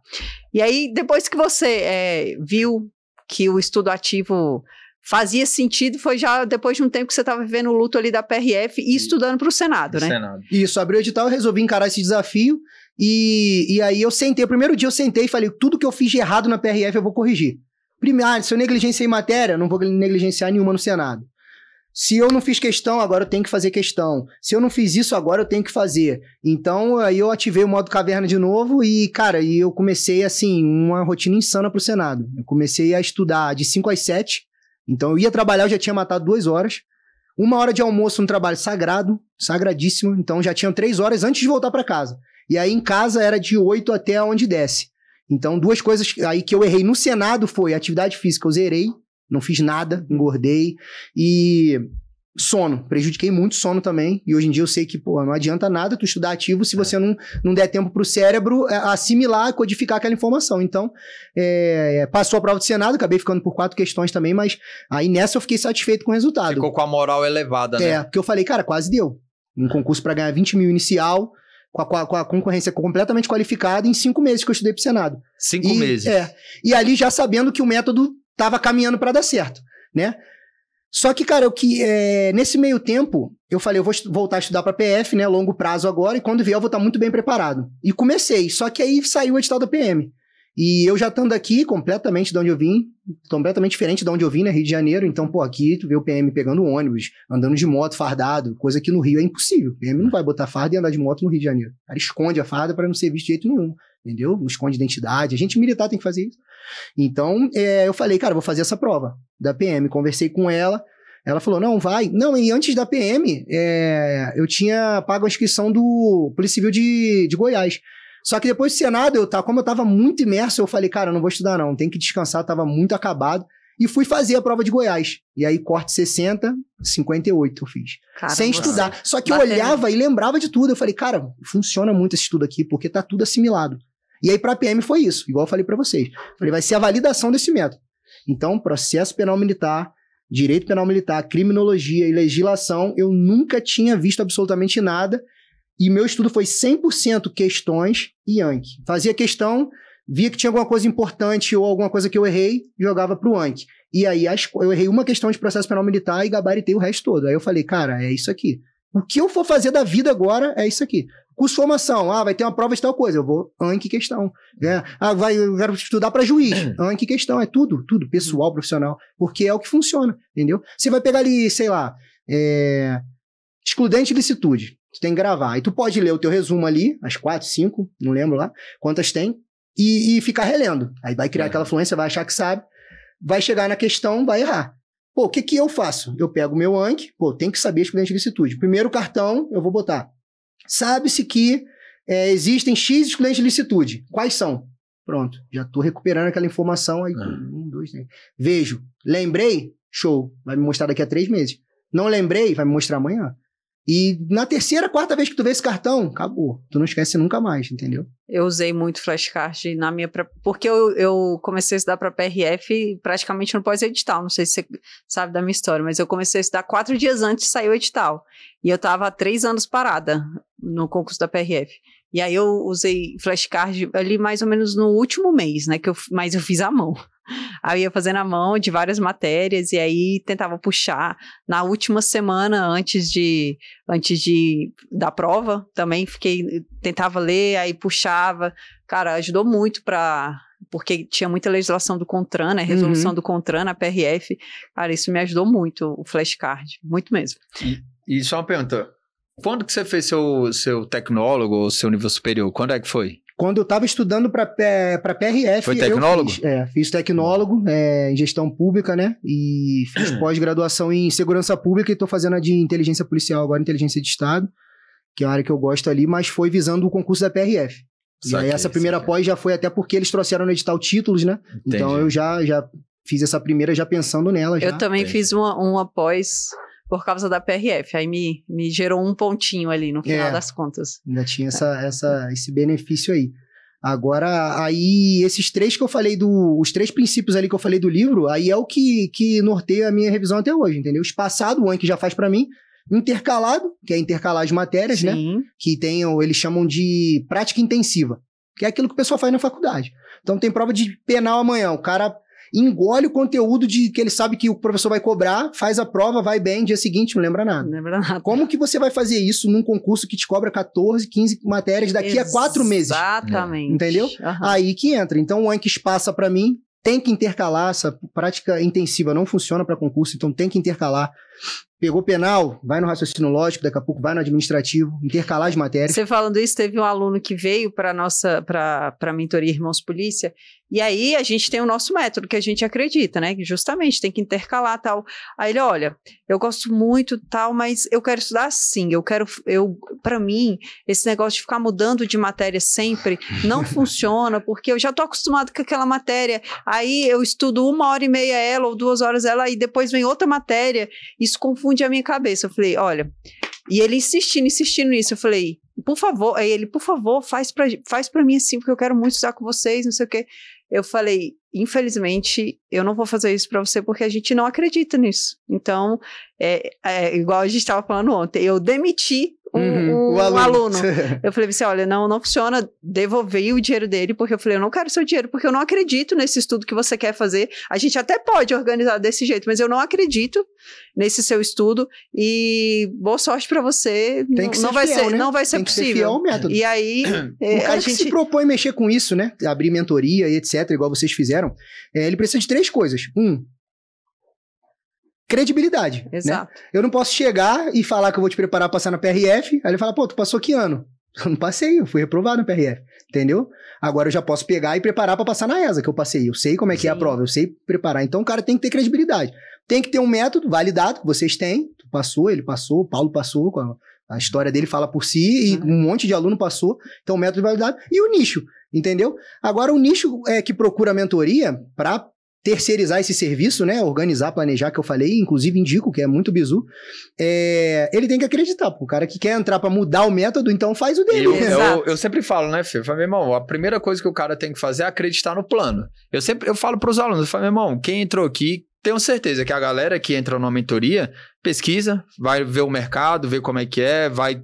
E aí, depois que você é, viu que o estudo ativo fazia sentido foi já depois de um tempo que você estava vivendo o luto ali da PRF e, e estudando para o Senado, né? Senado. Isso, abriu o edital, eu resolvi encarar esse desafio e, e aí eu sentei, o primeiro dia eu sentei e falei, tudo que eu fiz de errado na PRF eu vou corrigir. Primeiro, ah, se eu negligenciei matéria, não vou negligenciar nenhuma no Senado. Se eu não fiz questão, agora eu tenho que fazer questão. Se eu não fiz isso, agora eu tenho que fazer. Então, aí eu ativei o modo caverna de novo e, cara, e eu comecei, assim, uma rotina insana pro Senado. Eu comecei a estudar de 5 às 7, então eu ia trabalhar, eu já tinha matado duas horas. Uma hora de almoço no um trabalho sagrado, sagradíssimo. Então já tinha três horas antes de voltar para casa. E aí em casa era de oito até onde desce. Então duas coisas aí que eu errei no Senado foi atividade física, eu zerei, não fiz nada, engordei. E Sono, prejudiquei muito sono também. E hoje em dia eu sei que, pô, não adianta nada tu estudar ativo se é. você não, não der tempo pro cérebro é, assimilar, codificar aquela informação. Então, é, é, passou a prova do Senado, acabei ficando por quatro questões também, mas aí nessa eu fiquei satisfeito com o resultado. Ficou com a moral elevada, né? É, porque eu falei, cara, quase deu. Um concurso para ganhar 20 mil inicial, com a, com a, concorrência completamente qualificada, em cinco meses que eu estudei pro Senado. Cinco e, meses. É. E ali já sabendo que o método estava caminhando para dar certo, né? Só que, cara, o que é, nesse meio tempo, eu falei, eu vou voltar a estudar para PF, né, longo prazo agora, e quando vier eu vou estar tá muito bem preparado. E comecei, só que aí saiu o edital da PM. E eu já estando aqui, completamente de onde eu vim, completamente diferente de onde eu vim, né, Rio de Janeiro, então, pô, aqui tu vê o PM pegando ônibus, andando de moto, fardado, coisa que no Rio é impossível. O PM não é. vai botar farda e andar de moto no Rio de Janeiro. O cara esconde a farda para não ser visto de jeito nenhum entendeu? Não esconde identidade. A gente militar tem que fazer isso. Então, é, eu falei, cara, vou fazer essa prova da PM. Conversei com ela. Ela falou, não, vai. Não, e antes da PM, é, eu tinha pago a inscrição do Polícia Civil de, de Goiás. Só que depois do Senado, eu como eu tava muito imerso, eu falei, cara, não vou estudar não, tem que descansar, tava muito acabado. E fui fazer a prova de Goiás. E aí, corte 60, 58 eu fiz. Cara, sem estudar. Só que eu olhava e lembrava de tudo. Eu falei, cara, funciona muito esse estudo aqui, porque tá tudo assimilado. E aí, para a PM foi isso, igual eu falei para vocês. Falei, vai ser a validação desse método. Então, processo penal militar, direito penal militar, criminologia e legislação, eu nunca tinha visto absolutamente nada. E meu estudo foi 100% questões e Yankee. Fazia questão, via que tinha alguma coisa importante ou alguma coisa que eu errei, jogava para o Yankee. E aí eu errei uma questão de processo penal militar e gabaritei o resto todo. Aí eu falei, cara, é isso aqui. O que eu for fazer da vida agora é isso aqui. Curso de formação, ah, vai ter uma prova de tal coisa, eu vou, anque questão. Né? Ah, vai, eu quero estudar para juiz, hum. anque questão, é tudo, tudo, pessoal, hum. profissional, porque é o que funciona, entendeu? Você vai pegar ali, sei lá, é, excludente licitude, tu tem que gravar, e tu pode ler o teu resumo ali, as quatro, cinco, não lembro lá, quantas tem, e, e ficar relendo. Aí vai criar é. aquela fluência, vai achar que sabe, vai chegar na questão, vai errar. Pô, o que, que eu faço? Eu pego o meu ANC, pô, tem que saber excludente de licitude. Primeiro cartão, eu vou botar Sabe-se que é, existem X excluentes de licitude. Quais são? Pronto, já estou recuperando aquela informação aí. Ah. Um, dois, três. Vejo. Lembrei? Show. Vai me mostrar daqui a três meses. Não lembrei? Vai me mostrar amanhã. E na terceira, quarta vez que tu vê esse cartão, acabou. Tu não esquece nunca mais, entendeu? Eu usei muito flashcard na minha. Porque eu, eu comecei a estudar para PRF praticamente no pós-edital. Não sei se você sabe da minha história, mas eu comecei a estudar quatro dias antes de sair o edital. E eu estava há três anos parada no concurso da PRF. E aí eu usei flashcard ali mais ou menos no último mês, né? Que eu, mas eu fiz à mão. Aí eu ia fazendo a mão de várias matérias e aí tentava puxar na última semana antes de antes de da prova, também fiquei tentava ler, aí puxava. Cara, ajudou muito para porque tinha muita legislação do CONTRAN, né, uhum. resolução uhum. do CONTRAN, a PRF. Cara, isso me ajudou muito o flashcard, muito mesmo. E, e só uma pergunta, quando que você fez seu, seu tecnólogo ou seu nível superior? Quando é que foi? Quando eu estava estudando para para PRF, foi tecnólogo. fiz, é, fiz tecnólogo é, em gestão pública, né? E fiz hum. pós-graduação em segurança pública e estou fazendo a de inteligência policial agora, inteligência de Estado, que é uma área que eu gosto ali, mas foi visando o concurso da PRF. e aí essa primeira pós já foi até porque eles trouxeram no edital títulos, né? Então Entendi. Então eu já já fiz essa primeira já pensando nela. Já. Eu também Entendi. fiz uma, uma pós por causa da PRF. Aí me, me gerou um pontinho ali no final é, das contas. Ainda tinha é. essa, essa, esse benefício aí. Agora, aí, esses três que eu falei do. Os três princípios ali que eu falei do livro, aí é o que, que norteia a minha revisão até hoje, entendeu? Espaçado, o ANC já faz para mim. Intercalado, que é intercalar as matérias, né? Sim. né? Que tem, eles chamam de prática intensiva, que é aquilo que o pessoal faz na faculdade. Então tem prova de penal amanhã. O cara engole o conteúdo de que ele sabe que o professor vai cobrar, faz a prova, vai bem, dia seguinte não lembra nada. Não lembra nada. Como que você vai fazer isso num concurso que te cobra 14, 15 matérias daqui a quatro meses? Exatamente. Entendeu? Uhum. Aí que entra. Então o Anki passa para mim, tem que intercalar, essa prática intensiva não funciona para concurso, então tem que intercalar Pegou penal, vai no raciocínio lógico, daqui a pouco vai no administrativo, intercalar as matérias. Você falando isso, teve um aluno que veio para nossa para a mentoria Irmãos Polícia, e aí a gente tem o nosso método que a gente acredita, né? Que justamente tem que intercalar tal. Aí ele, olha, eu gosto muito tal, mas eu quero estudar assim, eu quero eu para mim esse negócio de ficar mudando de matéria sempre não funciona, porque eu já tô acostumado com aquela matéria. Aí eu estudo uma hora e meia ela ou duas horas ela e depois vem outra matéria. E isso confunde a minha cabeça. Eu falei, olha. E ele insistindo, insistindo nisso. Eu falei, por favor. Aí ele, por favor, faz pra, faz pra mim assim, porque eu quero muito estar com vocês, não sei o quê. Eu falei, infelizmente, eu não vou fazer isso para você porque a gente não acredita nisso. Então, é, é igual a gente estava falando ontem, eu demiti um, uhum, um, aluno. um aluno. Eu falei assim: olha, não, não funciona. Devolvi o dinheiro dele, porque eu falei: eu não quero seu dinheiro, porque eu não acredito nesse estudo que você quer fazer. A gente até pode organizar desse jeito, mas eu não acredito nesse seu estudo. E boa sorte para você. Tem que não, ser não vai fiel, ser, né? não vai ser Tem possível. Que ser fiel ao método. E aí. É, o cara a gente... que se propõe mexer com isso, né? Abrir mentoria e etc., igual vocês fizeram, é, ele precisa de três coisas. Um, credibilidade. Né? Exato. Né? Eu não posso chegar e falar que eu vou te preparar para passar na PRF, aí ele fala, pô, tu passou que ano? Eu não passei, eu fui reprovado na PRF, entendeu? Agora eu já posso pegar e preparar para passar na ESA, que eu passei. Eu sei como é Sim. que é a prova, eu sei preparar. Então o cara tem que ter credibilidade. Tem que ter um método validado, vocês têm. Tu passou, ele passou, o Paulo passou, a, história dele fala por si, e uhum. um monte de aluno passou. Então o método validado e o nicho, entendeu? Agora o nicho é que procura mentoria para terceirizar esse serviço, né? Organizar, planejar, que eu falei, inclusive indico, que é muito bizu. É, ele tem que acreditar, O cara que quer entrar para mudar o método, então faz o dele. Eu, eu, eu, sempre falo, né, filho? Eu falo, meu irmão, a primeira coisa que o cara tem que fazer é acreditar no plano. Eu sempre eu falo pros alunos, eu falo, meu irmão, quem entrou aqui, tenho certeza que a galera que entra numa mentoria pesquisa, vai ver o mercado, ver como é que é, vai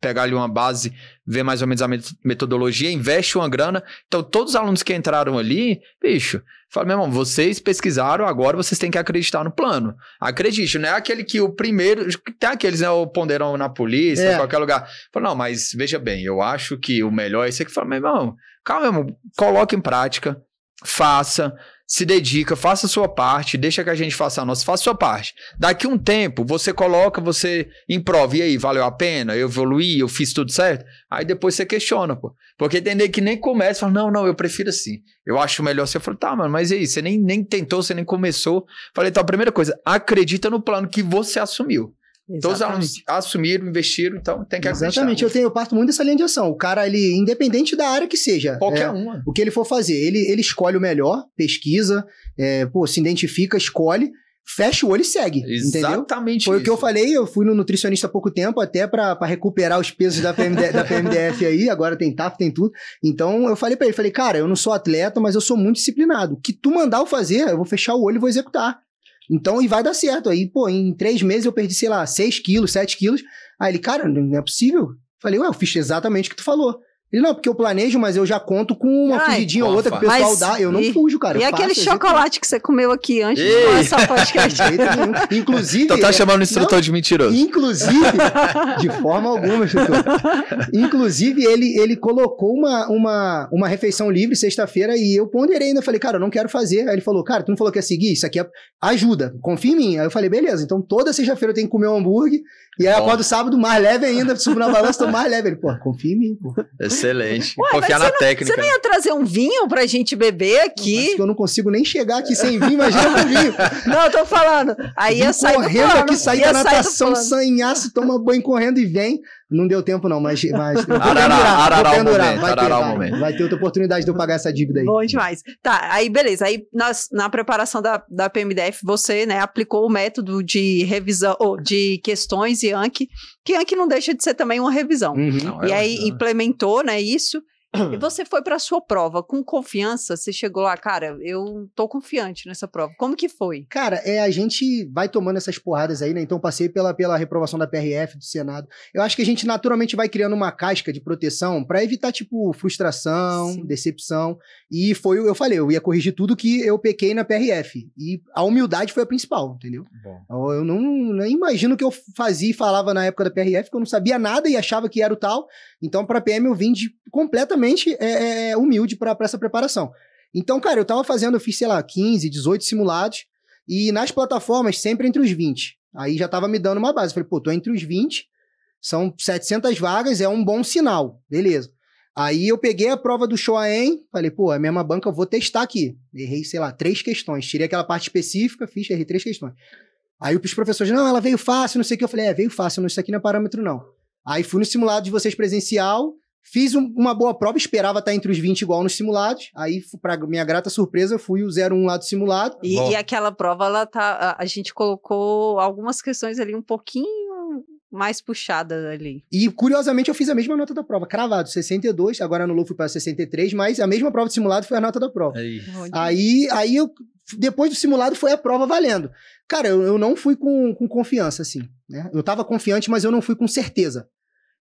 pegar ali uma base, ver mais ou menos a metodologia, investe uma grana. Então, todos os alunos que entraram ali, bicho, Fala, meu irmão, vocês pesquisaram, agora vocês têm que acreditar no plano. Acredite, não é aquele que o primeiro. Tem aqueles, né? O ponderão na polícia, é. em qualquer lugar. Fala, não, mas veja bem, eu acho que o melhor é isso aqui. Fala, meu irmão, calma, meu irmão, coloque em prática, faça se dedica, faça a sua parte, deixa que a gente faça a nossa, faça a sua parte. Daqui um tempo, você coloca, você improva, e aí, valeu a pena? Eu evoluí, eu fiz tudo certo? Aí depois você questiona, pô. Porque entender que nem começa, fala, não, não, eu prefiro assim. Eu acho melhor você falar, tá, mano, mas e aí? Você nem, nem tentou, você nem começou. Falei, então, a primeira coisa, acredita no plano que você assumiu. Exatamente. Todos os alunos assumiram, investiram, então tem que acreditar. Exatamente, eu, tenho, eu parto muito dessa linha de ação. O cara, ele, independente da área que seja. Qualquer é, uma. O que ele for fazer, ele, ele escolhe o melhor, pesquisa, é, pô, se identifica, escolhe, fecha o olho e segue. Exatamente. Entendeu? Foi isso. o que eu falei, eu fui no nutricionista há pouco tempo, até para recuperar os pesos da, PMD, da PMDF aí, agora tem TAF, tem tudo. Então eu falei para ele, falei, cara, eu não sou atleta, mas eu sou muito disciplinado. O que tu mandar eu fazer, eu vou fechar o olho e vou executar. Então, e vai dar certo. Aí, pô, em três meses eu perdi, sei lá, seis quilos, sete quilos. Aí ele, cara, não é possível. Falei, ué, eu fiz exatamente o que tu falou. Ele, não, porque eu planejo, mas eu já conto com uma Ai, fugidinha ou outra que o pessoal mas, dá. Eu não fujo, cara. E aquele chocolate que você comeu aqui antes Ei. de começar o podcast? inclusive... Então tá é, chamando o instrutor não, de mentiroso. Inclusive, de forma alguma, instrutor. Inclusive, ele, ele colocou uma, uma, uma refeição livre sexta-feira e eu ponderei ainda. Falei, cara, eu não quero fazer. Aí ele falou, cara, tu não falou que ia seguir? Isso aqui é ajuda, confia em mim. Aí eu falei, beleza, então toda sexta-feira eu tenho que comer um hambúrguer e aí acordo sábado mais leve ainda, subo na balança, tô mais leve. Ele, pô, confia em mim, pô. Excelente. Ué, Confiar na não, técnica. Você não né? ia trazer um vinho pra gente beber aqui? que eu não consigo nem chegar aqui sem vinho, imagina com vinho. Não, eu tô falando. Aí ia sair correndo plano, aqui, sair da natação, sanhaço, toma banho correndo e vem. Não deu tempo, não, mas. mas arará, vou pendurar, vai, ter, vai, vai ter outra oportunidade de eu pagar essa dívida aí. Bom demais. Tá, aí beleza. Aí nas, na preparação da, da PMDF, você né, aplicou o método de revisão, ou de questões e Anki, que Anki não deixa de ser também uma revisão. Uhum. Não, é e aí implementou né, isso. E você foi para a sua prova com confiança? Você chegou lá, cara, eu tô confiante nessa prova. Como que foi? Cara, é a gente vai tomando essas porradas aí, né? Então passei pela, pela reprovação da PRF do Senado. Eu acho que a gente naturalmente vai criando uma casca de proteção para evitar tipo frustração, Sim. decepção. E foi, eu falei, eu ia corrigir tudo que eu pequei na PRF. E a humildade foi a principal, entendeu? Bom. Eu não nem imagino o que eu fazia e falava na época da PRF, que eu não sabia nada e achava que era o tal. Então para PM eu vim de completamente extremamente é, é, é humilde para essa preparação. Então, cara, eu tava fazendo, eu fiz, sei lá, 15, 18 simulados, e nas plataformas sempre entre os 20. Aí já tava me dando uma base. Falei, pô, tô entre os 20, são 700 vagas, é um bom sinal, beleza. Aí eu peguei a prova do Shoaen, falei, pô, é a mesma banca, eu vou testar aqui. Errei, sei lá, três questões. Tirei aquela parte específica, fiz, errei três questões. Aí os professores, não, ela veio fácil, não sei o que. Eu falei, é, veio fácil, não, isso aqui não é parâmetro, não. Aí fui no simulado de vocês presencial, Fiz um, uma boa prova, esperava estar tá entre os 20 igual nos simulados. Aí, para minha grata surpresa, fui o 01 lá do simulado. E, e, aquela prova, ela tá. A, gente colocou algumas questões ali um pouquinho mais puxadas ali. E curiosamente eu fiz a mesma nota da prova, cravado, 62, agora no Lu fui para 63, mas a mesma prova de simulado foi a nota da prova. Aí, aí, aí eu depois do simulado foi a prova valendo. Cara, eu, eu não fui com, com confiança, assim. Né? Eu estava confiante, mas eu não fui com certeza.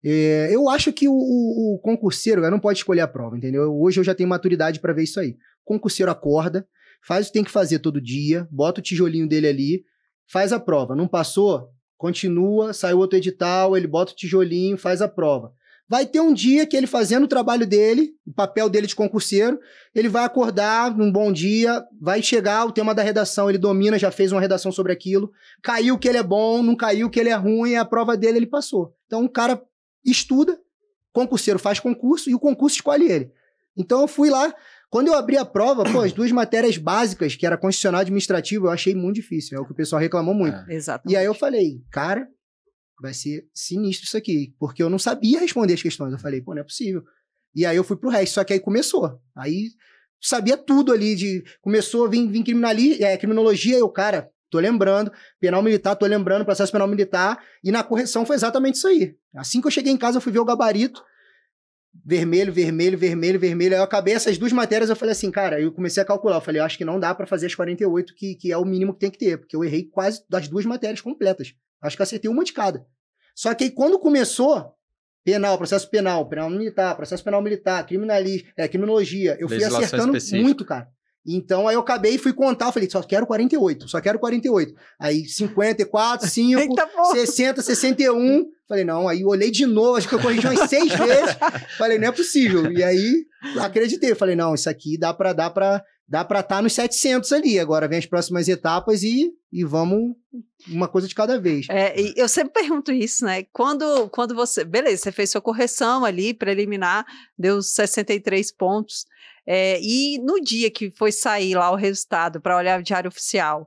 É, eu acho que o, o, o concurseiro não pode escolher a prova, entendeu? Hoje eu já tenho maturidade para ver isso aí. O concurseiro acorda, faz o que tem que fazer todo dia, bota o tijolinho dele ali, faz a prova. Não passou? Continua, sai outro edital, ele bota o tijolinho, faz a prova. Vai ter um dia que ele fazendo o trabalho dele, o papel dele de concurseiro, ele vai acordar num bom dia, vai chegar o tema da redação, ele domina, já fez uma redação sobre aquilo, caiu que ele é bom, não caiu que ele é ruim, a prova dele ele passou. Então o cara estuda, concurseiro faz concurso e o concurso escolhe ele. Então eu fui lá, quando eu abri a prova, pô, as duas matérias básicas, que era constitucional e administrativo, eu achei muito difícil, é o que o pessoal reclamou muito. É, exatamente. E aí eu falei, cara, vai ser sinistro isso aqui, porque eu não sabia responder as questões. Eu falei, pô, não é possível. E aí eu fui pro resto, só que aí começou. Aí sabia tudo ali de começou a vir, vir criminali, é, criminologia, eu, cara, Tô lembrando, penal militar, tô lembrando, processo penal militar. E na correção foi exatamente isso aí. Assim que eu cheguei em casa, eu fui ver o gabarito. Vermelho, vermelho, vermelho, vermelho. Aí eu acabei essas duas matérias, eu falei assim, cara, eu comecei a calcular. Eu falei, eu acho que não dá para fazer as 48, que, que é o mínimo que tem que ter, porque eu errei quase das duas matérias completas. Acho que acertei uma de cada. Só que aí quando começou, penal, processo penal, penal militar, processo penal militar, criminalista, é, criminologia, eu fui acertando específica. muito, cara. Então, aí eu acabei e fui contar, falei, só quero 48, só quero 48. Aí 54, 5, Eita, 60, 61. Falei, não, aí olhei de novo, acho que eu corrigi umas seis vezes. Falei, não é possível. E aí acreditei, falei, não, isso aqui dá para dá para dá para estar tá nos 700 ali. Agora vem as próximas etapas e, e vamos uma coisa de cada vez. É, eu sempre pergunto isso, né? Quando quando você, beleza, você fez sua correção ali preliminar, deu 63 pontos. É, e no dia que foi sair lá o resultado para olhar o diário oficial,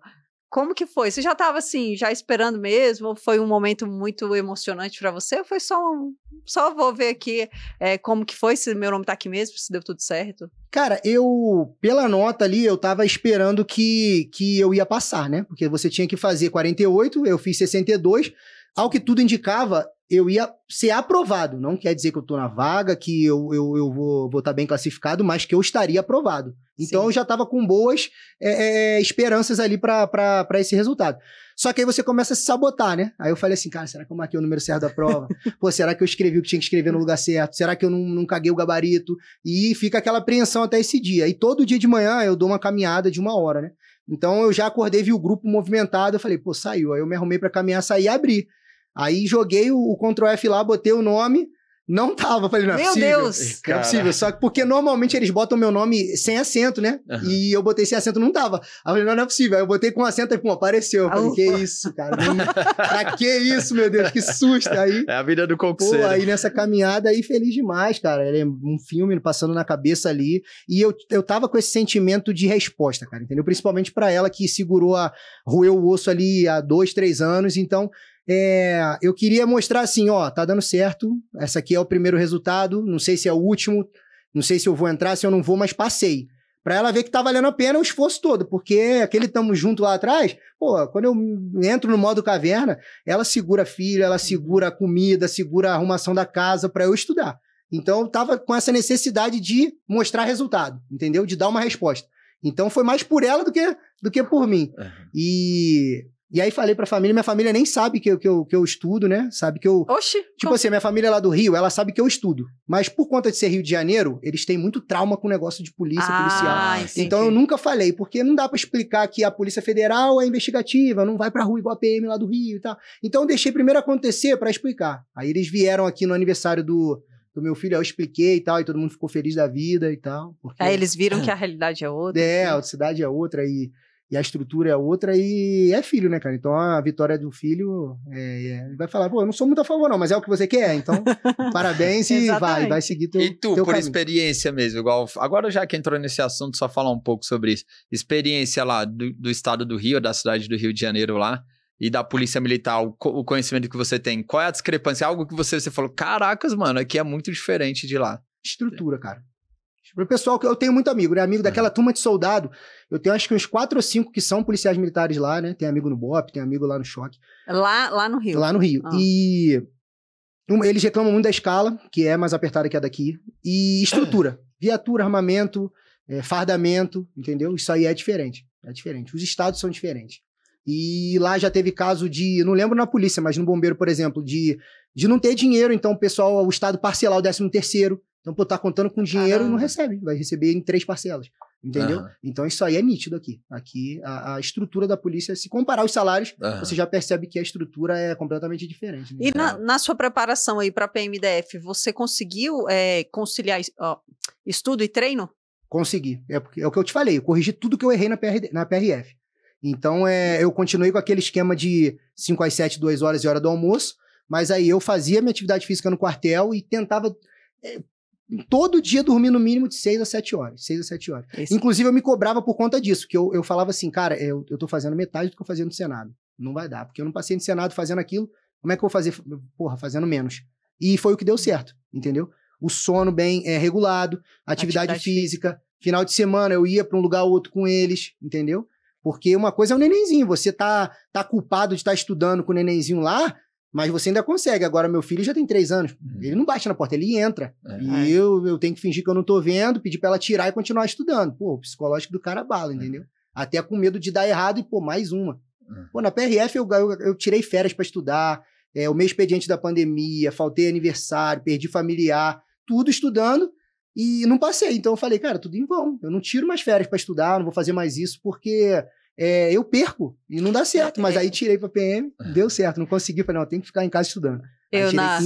como que foi? Você já estava assim, já esperando mesmo? Ou foi um momento muito emocionante para você? Ou foi só um, só vou ver aqui é, como que foi, se meu nome está aqui mesmo, se deu tudo certo? Cara, eu, pela nota ali, eu estava esperando que, que eu ia passar, né? Porque você tinha que fazer 48, eu fiz 62. Ao que tudo indicava, eu ia ser aprovado. Não quer dizer que eu estou na vaga, que eu, eu, eu vou, vou estar tá bem classificado, mas que eu estaria aprovado. Então Sim. eu já estava com boas é, é, é esperanças ali para esse resultado. Só que aí você começa a se sabotar, né? Aí eu falei assim, cara, será que eu marquei o número certo da prova? Pô, será que eu escrevi o que tinha que escrever no lugar certo? Será que eu não, não caguei o gabarito? E fica aquela apreensão até esse dia. E todo dia de manhã eu dou uma caminhada de uma hora, né? Então eu já acordei, vi o grupo movimentado, eu falei, pô, saiu. Aí eu me arrumei para caminhar, sair e abrir. Aí joguei o, o Ctrl F lá, botei o nome, não tava. Falei, não é meu possível. Meu Deus! Não é possível. Só que porque normalmente eles botam meu nome sem acento, né? Uhum. E eu botei sem acento, não tava. Aí eu falei, não, não é possível. Aí eu botei com acento e, pum, apareceu. Eu falei, ah, que isso, cara? É pra que isso, meu Deus? Que susto! Aí, é a vida do concurso. aí nessa caminhada aí, feliz demais, cara. Era é um filme passando na cabeça ali. E eu, eu tava com esse sentimento de resposta, cara, entendeu? Principalmente para ela que segurou a. roeu o osso ali há dois, três anos. Então, é, eu queria mostrar assim, ó, tá dando certo. Essa aqui é o primeiro resultado. Não sei se é o último, não sei se eu vou entrar, se eu não vou, mas passei. Pra ela ver que tá valendo a pena o esforço todo, porque aquele tamo junto lá atrás, pô, quando eu entro no modo caverna, ela segura a filha, ela segura a comida, segura a arrumação da casa para eu estudar. Então eu tava com essa necessidade de mostrar resultado, entendeu? De dar uma resposta. Então foi mais por ela do que, do que por mim. Uhum. E e aí falei pra família, minha família nem sabe que eu, que eu, que eu estudo, né? Sabe que eu. Oxi! Tipo como... assim, minha família é lá do Rio, ela sabe que eu estudo. Mas por conta de ser Rio de Janeiro, eles têm muito trauma com o negócio de polícia, ah, policial. Entendi. Então eu nunca falei, porque não dá para explicar que a Polícia Federal é investigativa, não vai pra rua igual a PM lá do Rio e tal. Então eu deixei primeiro acontecer para explicar. Aí eles vieram aqui no aniversário do, do meu filho, eu expliquei e tal, e todo mundo ficou feliz da vida e tal. Porque... Aí eles viram que a realidade é outra. É, assim. a cidade é outra. E e a estrutura é outra, e é filho, né, cara? Então a vitória do filho é, é, vai falar, pô, eu não sou muito a favor, não, mas é o que você quer, então parabéns e vai, vai seguir teu. E tu, teu por caminho. experiência mesmo, igual. Agora já que entrou nesse assunto, só falar um pouco sobre isso. Experiência lá do, do estado do Rio, da cidade do Rio de Janeiro lá e da polícia militar, o, conhecimento que você tem, qual é a discrepância? Algo que você, você falou, caracas, mano, aqui é muito diferente de lá. Estrutura, cara. Pro pessoal que eu tenho muito amigo, né? Amigo é. daquela turma de soldado. Eu tenho acho que uns quatro ou cinco que são policiais militares lá, né? Tem amigo no BOP, tem amigo lá no Choque. Lá, lá no Rio. Lá no Rio. Ah. E um, eles reclamam muito da escala, que é mais apertada que a daqui, e estrutura. Viatura, armamento, é, fardamento, entendeu? Isso aí é diferente. É diferente. Os estados são diferentes. E lá já teve caso de, não lembro na polícia, mas no bombeiro, por exemplo, de, de não ter dinheiro, então o pessoal, o estado parcelar o 13 terceiro, então, pô, tá contando com dinheiro, não recebe. Vai receber em três parcelas. Entendeu? Uhum. Então isso aí é nítido aqui. Aqui a, a estrutura da polícia, se comparar os salários, uhum. você já percebe que a estrutura é completamente diferente. Né? E na, na, sua preparação aí para a PMDF, você conseguiu é, conciliar ó, estudo e treino? Consegui. É, é o que eu te falei. Eu corrigi tudo que eu errei na, PR, na PRF. Então é, uhum. eu continuei com aquele esquema de 5 às 7, 2 horas e hora do almoço. Mas aí eu fazia minha atividade física no quartel e tentava é, todo dia dormir no mínimo de 6 a 7 horas. 6 a 7 horas. Esse... Inclusive, eu me cobrava por conta disso, que eu, eu falava assim, cara, eu, eu tô fazendo metade do que eu fazia no Senado. Não vai dar, porque eu não passei no Senado fazendo aquilo, como é que eu vou fazer? Porra, fazendo menos. E foi o que deu certo, entendeu? O sono bem é, regulado, atividade, atividade física, física, final de semana eu ia para um lugar ou outro com eles, entendeu? Porque uma coisa é o nenenzinho, você tá, tá culpado de estar tá estudando com o nenenzinho lá, mas você ainda consegue. Agora, meu filho já tem três anos. Uhum. Ele não bate na porta, ele entra. É. E é. eu, eu tenho que fingir que eu não tô vendo, pedir pra ela tirar e continuar estudando. Pô, o psicológico do cara bala, é. entendeu? Até com medo de dar errado e, pô, mais uma. Pô, na PRF eu, eu, eu tirei férias para estudar, é, o meu expediente da pandemia, faltei aniversário, perdi familiar, tudo estudando e não passei. Então eu falei, cara, tudo em vão. Eu não tiro mais férias para estudar, não vou fazer mais isso, porque é, eu perco e não dá certo. Mas aí tirei para PM, ah. deu certo, não consegui, falei, não, tem que ficar em casa estudando. Eu na,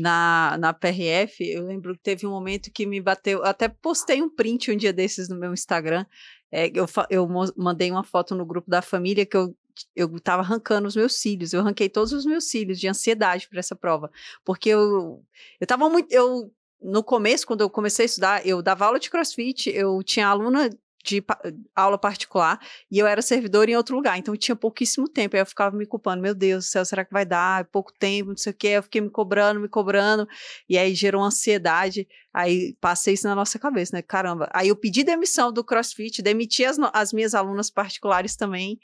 na, na PRF, eu lembro que teve um momento que me bateu, até postei um print um dia desses no meu Instagram. É, eu, eu mandei uma foto no grupo da família que eu eu estava arrancando os meus cílios, eu arranquei todos os meus cílios de ansiedade para essa prova, porque eu eu muito eu no começo quando eu comecei a estudar, eu dava aula de CrossFit, eu tinha aluna de pa aula particular e eu era servidora em outro lugar, então tinha pouquíssimo tempo. Aí eu ficava me culpando, meu Deus do céu, será que vai dar? É pouco tempo, não sei o quê. Eu fiquei me cobrando, me cobrando, e aí gerou ansiedade. Aí passei isso na nossa cabeça, né? Caramba. Aí eu pedi demissão do CrossFit, demiti as, as minhas alunas particulares também.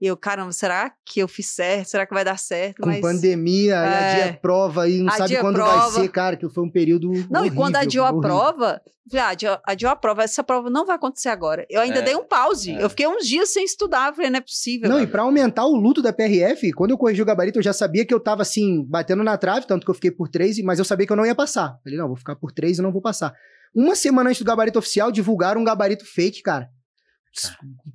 E eu, caramba, será que eu fiz certo? Será que vai dar certo? Com Mas, pandemia, é... adia a prova e não sabe quando prova. vai ser, cara, que foi um período. Não, horrível, e quando adiou a prova, falei, ah, adiou, adiou a prova, essa prova não vai acontecer agora. Eu ainda é, dei um pause. É. Eu fiquei uns dias sem estudar, falei, não é possível. Não, cara. e para aumentar o luto da PRF, quando eu corrigi o gabarito, eu já sabia que eu tava assim, batendo na trave, tanto que eu fiquei por três, mas eu sabia que eu não ia passar. Falei, não, vou ficar por três e não vou passar. Uma semana antes do gabarito oficial, divulgaram um gabarito fake, cara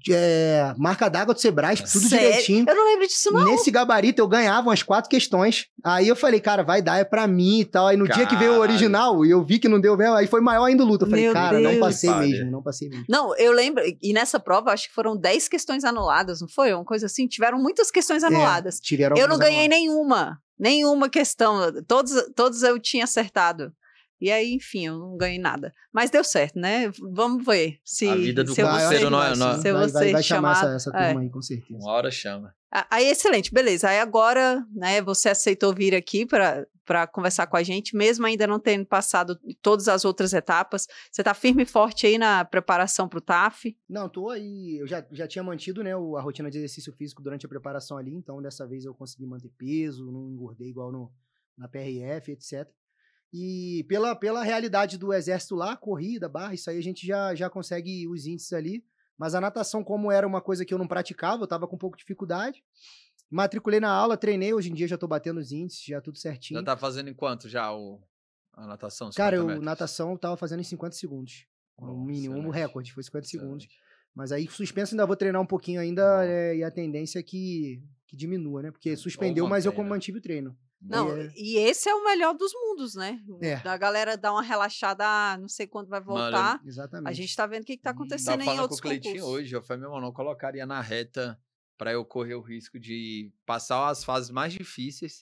é, marca d'água do Sebrae, tudo Sério? direitinho. Eu não lembro disso, não. Nesse gabarito eu ganhava umas quatro questões. Aí eu falei, cara, vai dar, é pra mim e tal. Aí no Caralho. dia que veio o original, e eu vi que não deu mesmo, aí foi maior ainda o luto. Eu falei, Meu cara, Deus. não passei mesmo, não passei mesmo. Não, eu lembro, e nessa prova acho que foram dez questões anuladas, não foi? Uma coisa assim, tiveram muitas questões é, anuladas. É, tiveram eu não ganhei anuladas. nenhuma. Nenhuma questão, todos, todos eu tinha acertado. E aí, enfim, eu não ganhei nada. Mas deu certo, né? Vamos ver. Se, a vida do se você não é. Não... É- se vai, vai, vai chamar essa, essa é. turma é. aí, com certeza. Uma hora chama. Aí, excelente, beleza. Aí agora, né, você aceitou vir aqui para conversar com a gente, mesmo ainda não tendo passado todas as outras etapas. Você está firme e forte aí na preparação para o TAF? Não, tô aí. Eu já, já tinha mantido né, a rotina de exercício físico durante a preparação ali, então dessa vez eu consegui manter peso, não engordei igual no, na PRF, etc. E pela, pela realidade do exército lá, corrida, barra, isso aí a gente já, já consegue os índices ali. Mas a natação, como era uma coisa que eu não praticava, eu tava com um pouco de dificuldade. Matriculei na aula, treinei, hoje em dia já tô batendo os índices, já tudo certinho. Já tá fazendo em quanto já o, a natação? Cara, eu, natação eu tava fazendo em 50 segundos. Oh, no mínimo, um recorde, foi 50 excelente. segundos. Mas aí suspenso ainda vou treinar um pouquinho ainda, é, e a tendência é que, que diminua, né? Porque suspendeu, mas eu mantive o treino. Não, é e esse é o melhor dos mundos, né? É. galera dá uma relaxada, ah, não sei quando vai voltar. Mano, exatamente. A gente está vendo o que, está hum, acontecendo em outros com o concursos. hoje, eu falei, meu irmão, não colocaria na reta para eu correr o risco de passar as fases mais difíceis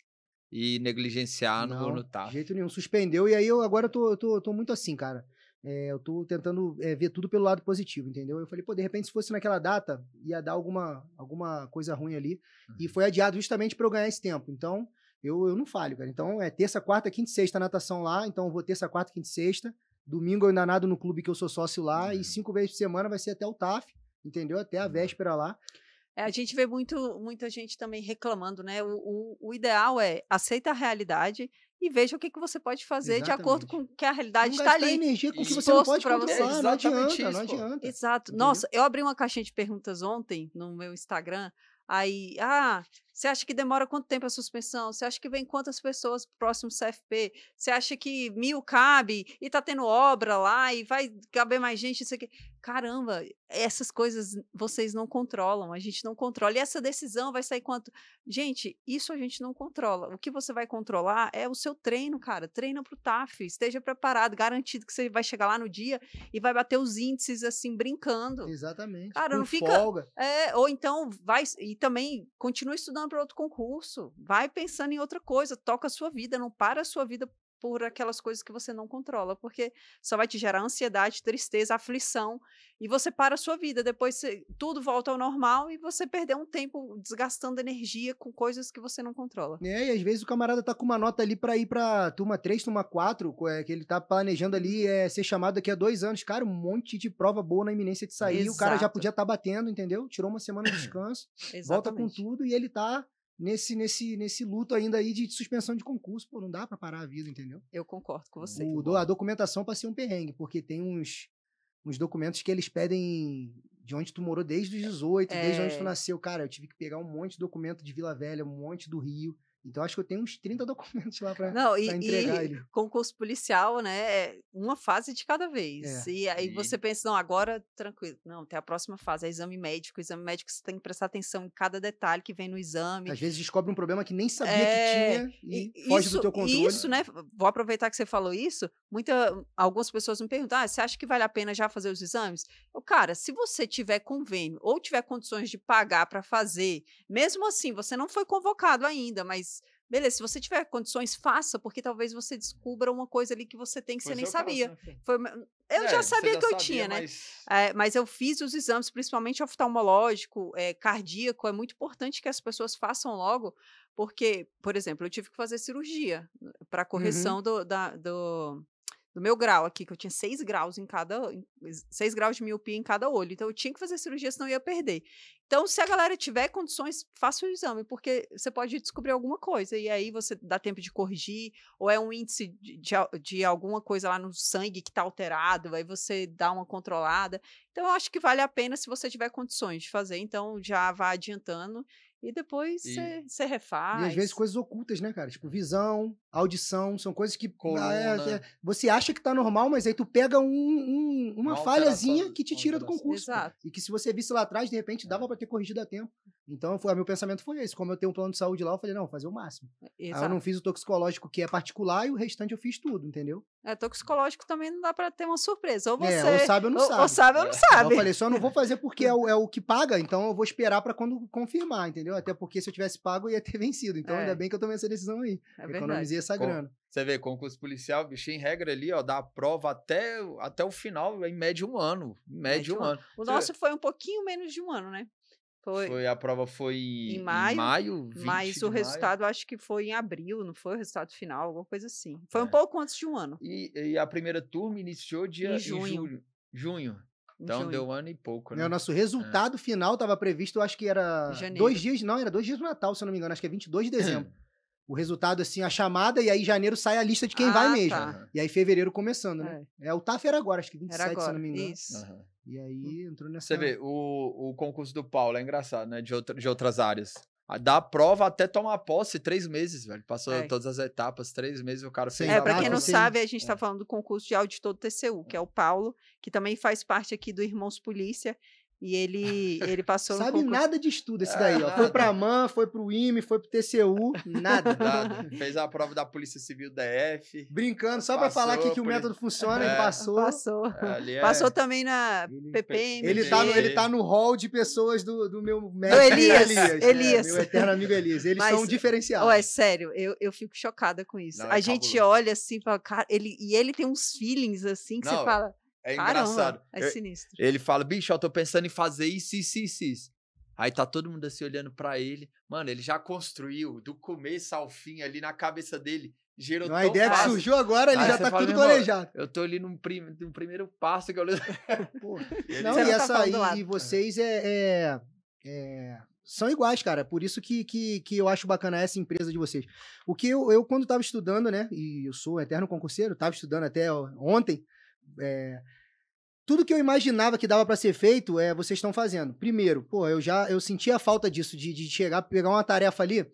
e negligenciar não, no, no tá. De jeito nenhum, suspendeu. E aí eu agora eu tô, eu tô, eu tô muito assim, cara. É, eu tô tentando é, ver tudo pelo lado positivo, entendeu? Eu falei, pô, de repente, se fosse naquela data, ia dar alguma, alguma coisa ruim ali. Uhum. E foi adiado justamente para eu ganhar esse tempo. Então, eu, eu não falho, cara. Então é terça, quarta, quinta e sexta natação lá. Então eu vou terça, quarta, quinta e sexta. Domingo eu ainda nado no clube que eu sou sócio lá. Uhum. E cinco vezes por semana vai ser até o TAF, entendeu? Até a uhum. véspera lá. É, a gente vê muito, muita gente também reclamando, né? O, o, o ideal é aceita a realidade e veja o que, que você pode fazer exatamente. de acordo com que a realidade está ali. energia com o que você não pode controlar, você. não adianta, isso, não adianta. Exato. Entendeu? Nossa, eu abri uma caixinha de perguntas ontem no meu Instagram, aí, ah, você acha que demora quanto tempo a suspensão? Você acha que vem quantas pessoas pro próximo CFP? Você acha que mil cabe e tá tendo obra lá e vai caber mais gente? Isso aqui caramba, essas coisas vocês não controlam, a gente não controla. E essa decisão vai sair quanto? Gente, isso a gente não controla. O que você vai controlar é o seu treino, cara. Treina para o TAF, esteja preparado, garantido que você vai chegar lá no dia e vai bater os índices assim brincando. Exatamente. Cara, não fica folga. É, ou então vai e também continua estudando para outro concurso, vai pensando em outra coisa, toca a sua vida, não para a sua vida por aquelas coisas que você não controla, porque só vai te gerar ansiedade, tristeza, aflição, e você para a sua vida. Depois você, tudo volta ao normal e você perdeu um tempo desgastando energia com coisas que você não controla. É, e às vezes o camarada tá com uma nota ali para ir para turma 3, turma 4, é, que ele tá planejando ali é, ser chamado daqui a dois anos. Cara, um monte de prova boa na iminência de sair, Exato. o cara já podia estar tá batendo, entendeu? Tirou uma semana de descanso, volta com tudo e ele tá nesse, nesse, nesse luto ainda aí de, suspensão de concurso, pô, não dá para parar a vida, entendeu? Eu concordo com você. O, a documentação passei um perrengue, porque tem uns, uns documentos que eles pedem de onde tu morou desde os 18, é. desde onde tu é. nasceu. Cara, eu tive que pegar um monte de documento de Vila Velha, um monte do Rio. Então acho que eu tenho uns 30 documentos lá para entregar. E ele. concurso policial, né? Uma fase de cada vez. É, e aí e... você pensa, não, agora tranquilo. Não, tem a próxima fase, é exame médico. Exame médico você tem que prestar atenção em cada detalhe que vem no exame. Às vezes descobre um hum, problema que nem sabia é... que tinha e, e foge do teu controle. Isso, né? Vou aproveitar que você falou isso. Muita, hum, algumas pessoas me perguntam: ah, você acha que vale a pena já fazer os exames? Eu, cara, se você tiver convênio ou tiver condições de pagar para fazer, mesmo assim, você não foi convocado ainda, mas Beleza, se você tiver condições, faça, porque talvez você descubra uma coisa ali que você tem que pois é, assim. hum, é, você nem sabia. Foi, eu é, já sabia já que eu sabia, tinha, né? Mas... É, mas... eu fiz os exames, principalmente oftalmológico, é, cardíaco. É muito importante que as pessoas façam logo, porque, por exemplo, eu tive que fazer cirurgia para uhum. correção uhum. do, da, do, do meu grau aqui, que eu tinha 6 graus em cada seis graus de miopia em cada olho. Então eu tinha que fazer cirurgia, senão eu ia perder. Então, se a galera tiver condições, faça o exame, porque você pode descobrir alguma coisa e aí você dá tempo de corrigir, ou é um índice de, de, de alguma coisa lá no sangue que está alterado, aí você dá uma controlada. Então, eu acho que vale a pena se você tiver condições de fazer, então já vá adiantando e depois você refaz. E às vezes coisas ocultas, né, cara? Tipo, visão, audição, são coisas que ah, é, é, você acha que tá normal, mas aí tu pega um, um, uma, uma falhazinha que te tira do concurso. Exato. E que se você visse lá atrás, de repente, é. dava é. para ter corrigido a tempo. Então, foi, meu pensamento foi esse. Como eu tenho um plano de saúde lá, eu falei, não, fazer o máximo. Exato. É, aí eu não fiz o toxicológico, que é particular, e o restante eu fiz tudo, entendeu? É, toxicológico também não dá para ter uma surpresa. Ou é, você. É, ou sabe ou não sabe. Ou sabe ou não sabe. Então, eu falei, só não vou fazer porque é o, é o que paga, então eu vou esperar para quando confirmar, entendeu? entendeu? Até porque se eu tivesse pago, eu ia ter vencido. Então, é. ainda bem que eu tomei essa decisão aí. É Economizei essa Com... grana. Você vê, concurso policial, bicho, em regra ali, ó, dá a prova até, até o final, é em média um ano. Em média, um, ano. ano. O Você nosso vê? foi um pouquinho menos de um ano, né? Foi. foi a prova foi em maio, em maio mas o resultado maio. acho que foi em abril, não foi o resultado final, alguma coisa assim. Foi é. um pouco antes de um ano. E, e a primeira turma iniciou dia em junho. Em julho, junho. Então, deu um ano e pouco, é, né? O nosso é. resultado é. final estava previsto, acho que era Janeiro. dois dias, não, era dois dias do Natal, se eu não me engano, acho que é 22 de dezembro. o resultado, assim, a chamada, e aí janeiro sai a lista de quem ah, vai tá. mesmo. Tá. E aí fevereiro começando, né? É, é o TAF era agora, acho que 27, agora, se eu não me engano. Isso. Uhum. E aí entrou nessa. Você vê, o, o concurso do Paulo é engraçado, né? De, outra, de outras áreas. Ah, da prova até tomar posse, três meses, velho. Passou é. todas as etapas, três meses o cara fez. É, para quem não assim. sabe, a gente está é. falando do concurso de auditor do TCU, que é o Paulo, que também faz parte aqui do Irmãos Polícia. E ele, ele passou Sabe concurso... nada de estudo esse daí, ó. É, foi para a MAN, foi para o IME, foi para o TCU, nada. nada. Fez a prova da Polícia Civil da Brincando, só para falar aqui que o método funciona, é. ele passou. Passou. É, é... Passou também na PPM. Ele tá, no, ele tá no hall de pessoas do, do meu médico. Elias. Elias, Elias. Né? Meu eterno amigo Elias. Eles Mas, são um diferencial. Ué, é sério, eu, eu fico chocada com isso. Não, é a gente cabuloso. olha assim, fala, cara, ele, e ele tem uns feelings assim que Não, você fala... É engraçado. Caramba, é sinistro. Eu, ele fala, bicho, eu tô pensando em fazer isso, isso, isso, isso. Aí tá todo mundo assim olhando para ele. Mano, ele já construiu do começo ao fim ali na cabeça dele. Gerou Não, a ideia fácil. que surgiu agora, ele Aí já tá fala, tudo planejado. Eu tô ali num, prim, num primeiro passo que eu. Porra. Não, e tá essa aí, e é. vocês é, é, é, são iguais, cara. Por isso que, que, que eu acho bacana essa empresa de vocês. O que eu, eu quando tava estudando, né, e eu sou eterno concurseiro, tava estudando até ontem, é, tudo que eu imaginava que dava para ser feito, é, vocês estão fazendo. Primeiro, pô, eu já eu sentia a falta disso, de, de chegar, pegar uma tarefa ali.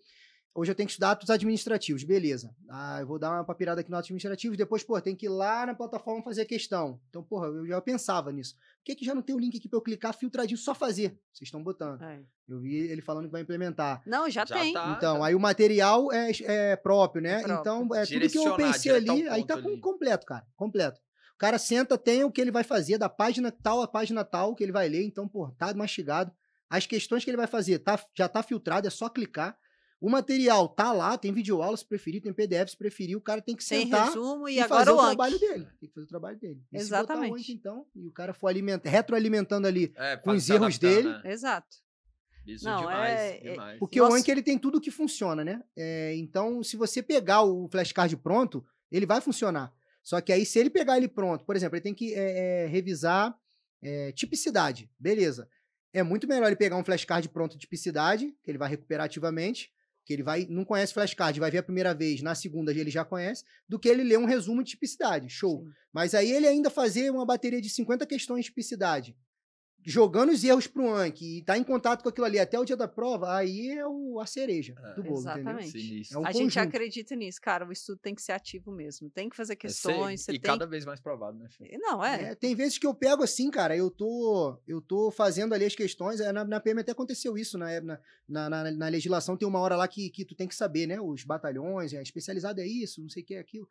Hoje eu tenho que estudar atos administrativos, beleza. Ah, eu vou dar uma papirada aqui no atos administrativos, depois, pô, tem que ir lá na plataforma fazer a questão. Então, porra, eu já pensava nisso. Por que, que já não tem o link aqui pra eu clicar filtradinho, só fazer? Vocês estão botando. É. Eu vi ele falando que vai implementar. Não, já, já tem. Tá, então, já. aí o material é, é próprio, né? É próprio. Então, é, tudo que eu pensei ali, aí tá ali. completo, cara, completo cara senta, tem o que ele vai fazer, da página tal à página tal, que ele vai ler, então, pô, tá mastigado. As questões que ele vai fazer tá, já tá filtrado, é só clicar. O material tá lá, tem videoaula se preferir, tem PDF se preferir, o cara tem que tem sentar resumo, e, e fazer o, o trabalho dele. Tem que fazer o trabalho dele. E Exatamente. Onde, então, e o cara for retroalimentando ali é, com os erros dele. Né? Exato. Isso Não, demais, é, é demais. Porque Nossa. o Anki ele tem tudo que funciona, né? É, então, se você pegar o flashcard pronto, ele vai funcionar. Só que aí, se ele pegar ele pronto, por exemplo, ele tem que é, é, revisar é, tipicidade. Beleza. É muito melhor ele pegar um flashcard pronto de tipicidade, que ele vai recuperar ativamente, que ele vai não conhece flashcard, vai ver a primeira vez, na segunda ele já conhece, do que ele ler um resumo de tipicidade. Show. Sim. Mas aí ele ainda fazer uma bateria de 50 questões de tipicidade jogando os erros pro Anki e tá em contato com aquilo ali até o dia da prova, aí é o, a cereja é, do bolo, Exatamente. É um a conjunto. gente acredita nisso, cara, o estudo tem que ser ativo mesmo, tem que fazer é, questões, é, e tem... cada vez mais provado, né, filho? Não, é. é. Tem vezes que eu pego assim, cara, eu tô eu tô fazendo ali as questões, é, na, na PM até aconteceu isso, né, na, na, na, na, legislação tem uma hora lá que, que tu tem que saber, né, os batalhões, é especializado é isso, não sei o que é aquilo,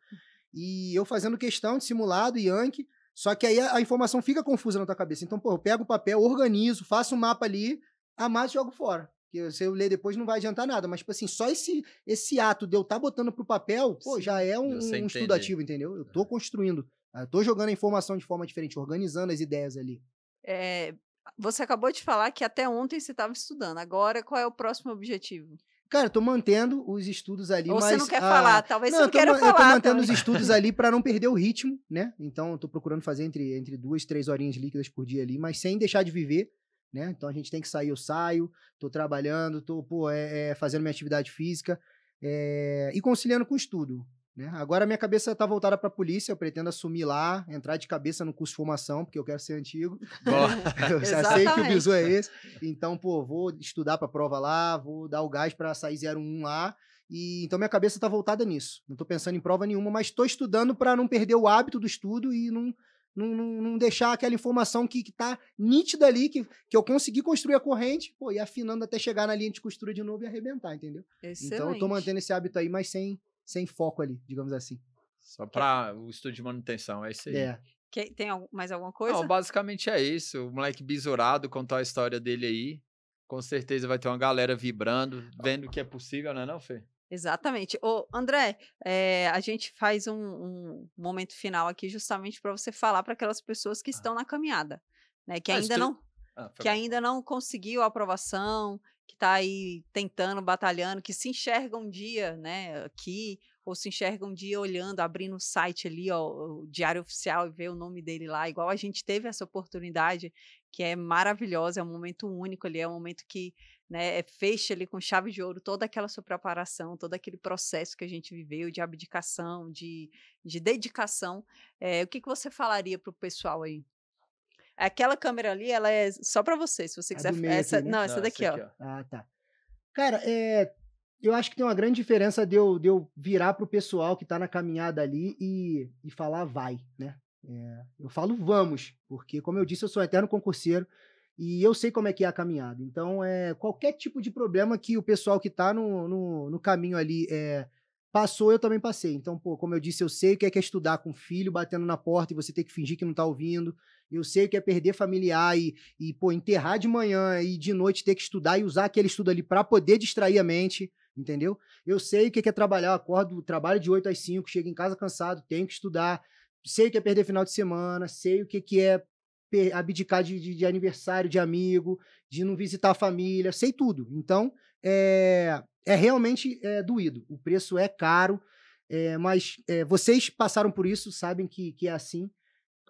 e eu fazendo questão de simulado e Anki, só que aí a, a, informação fica confusa na tua cabeça. Então, pô, eu pego o papel, organizo, faço um mapa ali, amasso e jogo fora. Porque se eu ler depois não vai adiantar nada. Mas, tipo assim, só esse, esse ato de eu estar tá botando pro papel, pô, Sim, já é um, um estudo ativo, entendeu? Eu tô é. construindo. Eu ah, tô jogando a informação de forma diferente, organizando as ideias ali. É, você acabou de falar que até ontem você estava estudando. Agora, qual é o próximo objetivo? Cara, eu tô mantendo os estudos ali, Ou mas... você não quer ah, falar, talvez não, você não queira falar. Eu tô mantendo também. os estudos ali para não perder o ritmo, né? Então, eu tô procurando fazer entre, entre duas, três horinhas líquidas por dia ali, mas sem deixar de viver, né? Então, a gente tem que sair, eu saio, tô trabalhando, tô, pô, é, é, fazendo minha atividade física é, e conciliando com o estudo. Né? Agora minha cabeça está voltada para a polícia, eu pretendo assumir lá, entrar de cabeça no curso de formação, porque eu quero ser antigo. eu já sei que o bizu é esse. Então, pô, vou estudar para a prova lá, vou dar o gás para sair 01 lá. E, então minha cabeça está voltada nisso. Não estou pensando em prova nenhuma, mas estou estudando para não perder o hábito do estudo e não, não, não, deixar aquela informação que está nítida ali, que, que eu consegui construir a corrente, pô, e afinando até chegar na linha de costura de novo e arrebentar, entendeu? Excelente. Então eu estou mantendo esse hábito aí, mas sem sem foco ali, digamos assim. Só é para o estudo de manutenção, é isso aí. É. Que, tem mais alguma coisa? Não, basicamente é isso. O moleque bisurado contou a história dele aí. Com certeza vai ter uma galera vibrando, vendo que é possível, não é não, Fê? Exatamente. Ô, André, é, a gente faz um, um, momento final aqui justamente para você falar para aquelas pessoas que ah. estão na caminhada, né? Que ah, ainda não. Ah, que ainda não conseguiu a aprovação, que está aí tentando, batalhando, que se enxerga um dia, né, aqui, ou se enxerga um dia olhando, abrindo o site ali, ó, o Diário Oficial e ver o nome dele lá, igual a gente teve essa oportunidade, que é maravilhosa, é um momento único ali, é um momento que né, é fecha ali com chave de ouro toda aquela sua preparação, todo aquele processo que a gente viveu de abdicação, de, de dedicação. É, o que, que você falaria para o pessoal aí? Aquela câmera ali, ela é só para você, se você quiser. Essa, aqui, assim, né? Não, essa daqui, essa aqui, ó. ó. Ah, tá. Cara, é, eu acho que tem uma grande diferença de eu, de eu virar pro pessoal que tá na caminhada ali e, e falar vai, né? É, eu falo vamos, porque, como eu disse, eu sou um eterno concurseiro e eu sei como é que é a caminhada. Então, é, qualquer tipo de problema que o pessoal que está no, no, no, caminho ali é, Passou, eu também passei. Então, pô, como eu disse, eu sei o que é, que é estudar com filho batendo na porta e você ter que fingir que não tá ouvindo. Eu sei o que é perder familiar e, e pô, enterrar de manhã e de noite ter que estudar e usar aquele estudo ali para poder distrair a mente, entendeu? Eu sei o que é, que é trabalhar, eu acordo, trabalho de 8 às 5, chego em casa cansado, tenho que estudar. Sei o que é perder final de semana, sei o que, que é abdicar de, de, de aniversário de amigo, de não visitar a família, sei tudo. Então, é, é realmente é, doído. O preço é caro, é, mas é, vocês passaram por isso, sabem que, que é assim.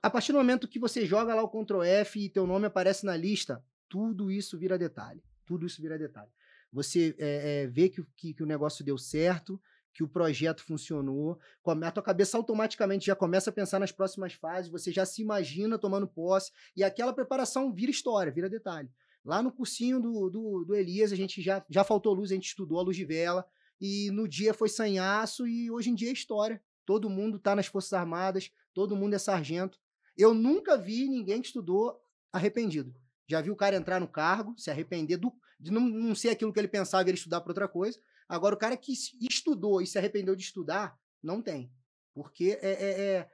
A partir do momento que você joga lá o Ctrl F e teu nome aparece na lista, tudo isso vira detalhe. Tudo isso vira detalhe. Você é, é vê que, que, que o negócio deu certo, que o projeto funcionou, a tua cabeça automaticamente já começa a pensar nas próximas fases, você já se imagina tomando posse, e aquela preparação vira história, vira detalhe. Lá no cursinho do, do, do Elias, a gente já, já faltou luz, a gente estudou a luz de vela. E no dia foi sanhaço e hoje em dia é história. Todo mundo está nas Forças Armadas, todo mundo é sargento. Eu nunca vi ninguém que estudou arrependido. Já vi o cara entrar no cargo, se arrepender do, de não, não ser aquilo que ele pensava e ele estudar para outra coisa. Agora, o cara que estudou e se arrependeu de estudar, não tem. Porque é, é, é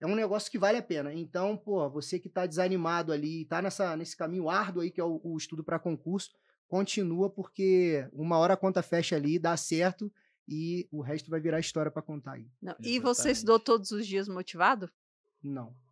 é um negócio que vale a pena. Então, pô, você que está desanimado ali, está nessa, nesse caminho árduo aí, que é o, o estudo para concurso, continua, porque uma hora a conta fecha ali, dá certo, e o resto vai virar história para contar aí. Não, e você estudou todos os dias motivado? Não. Não.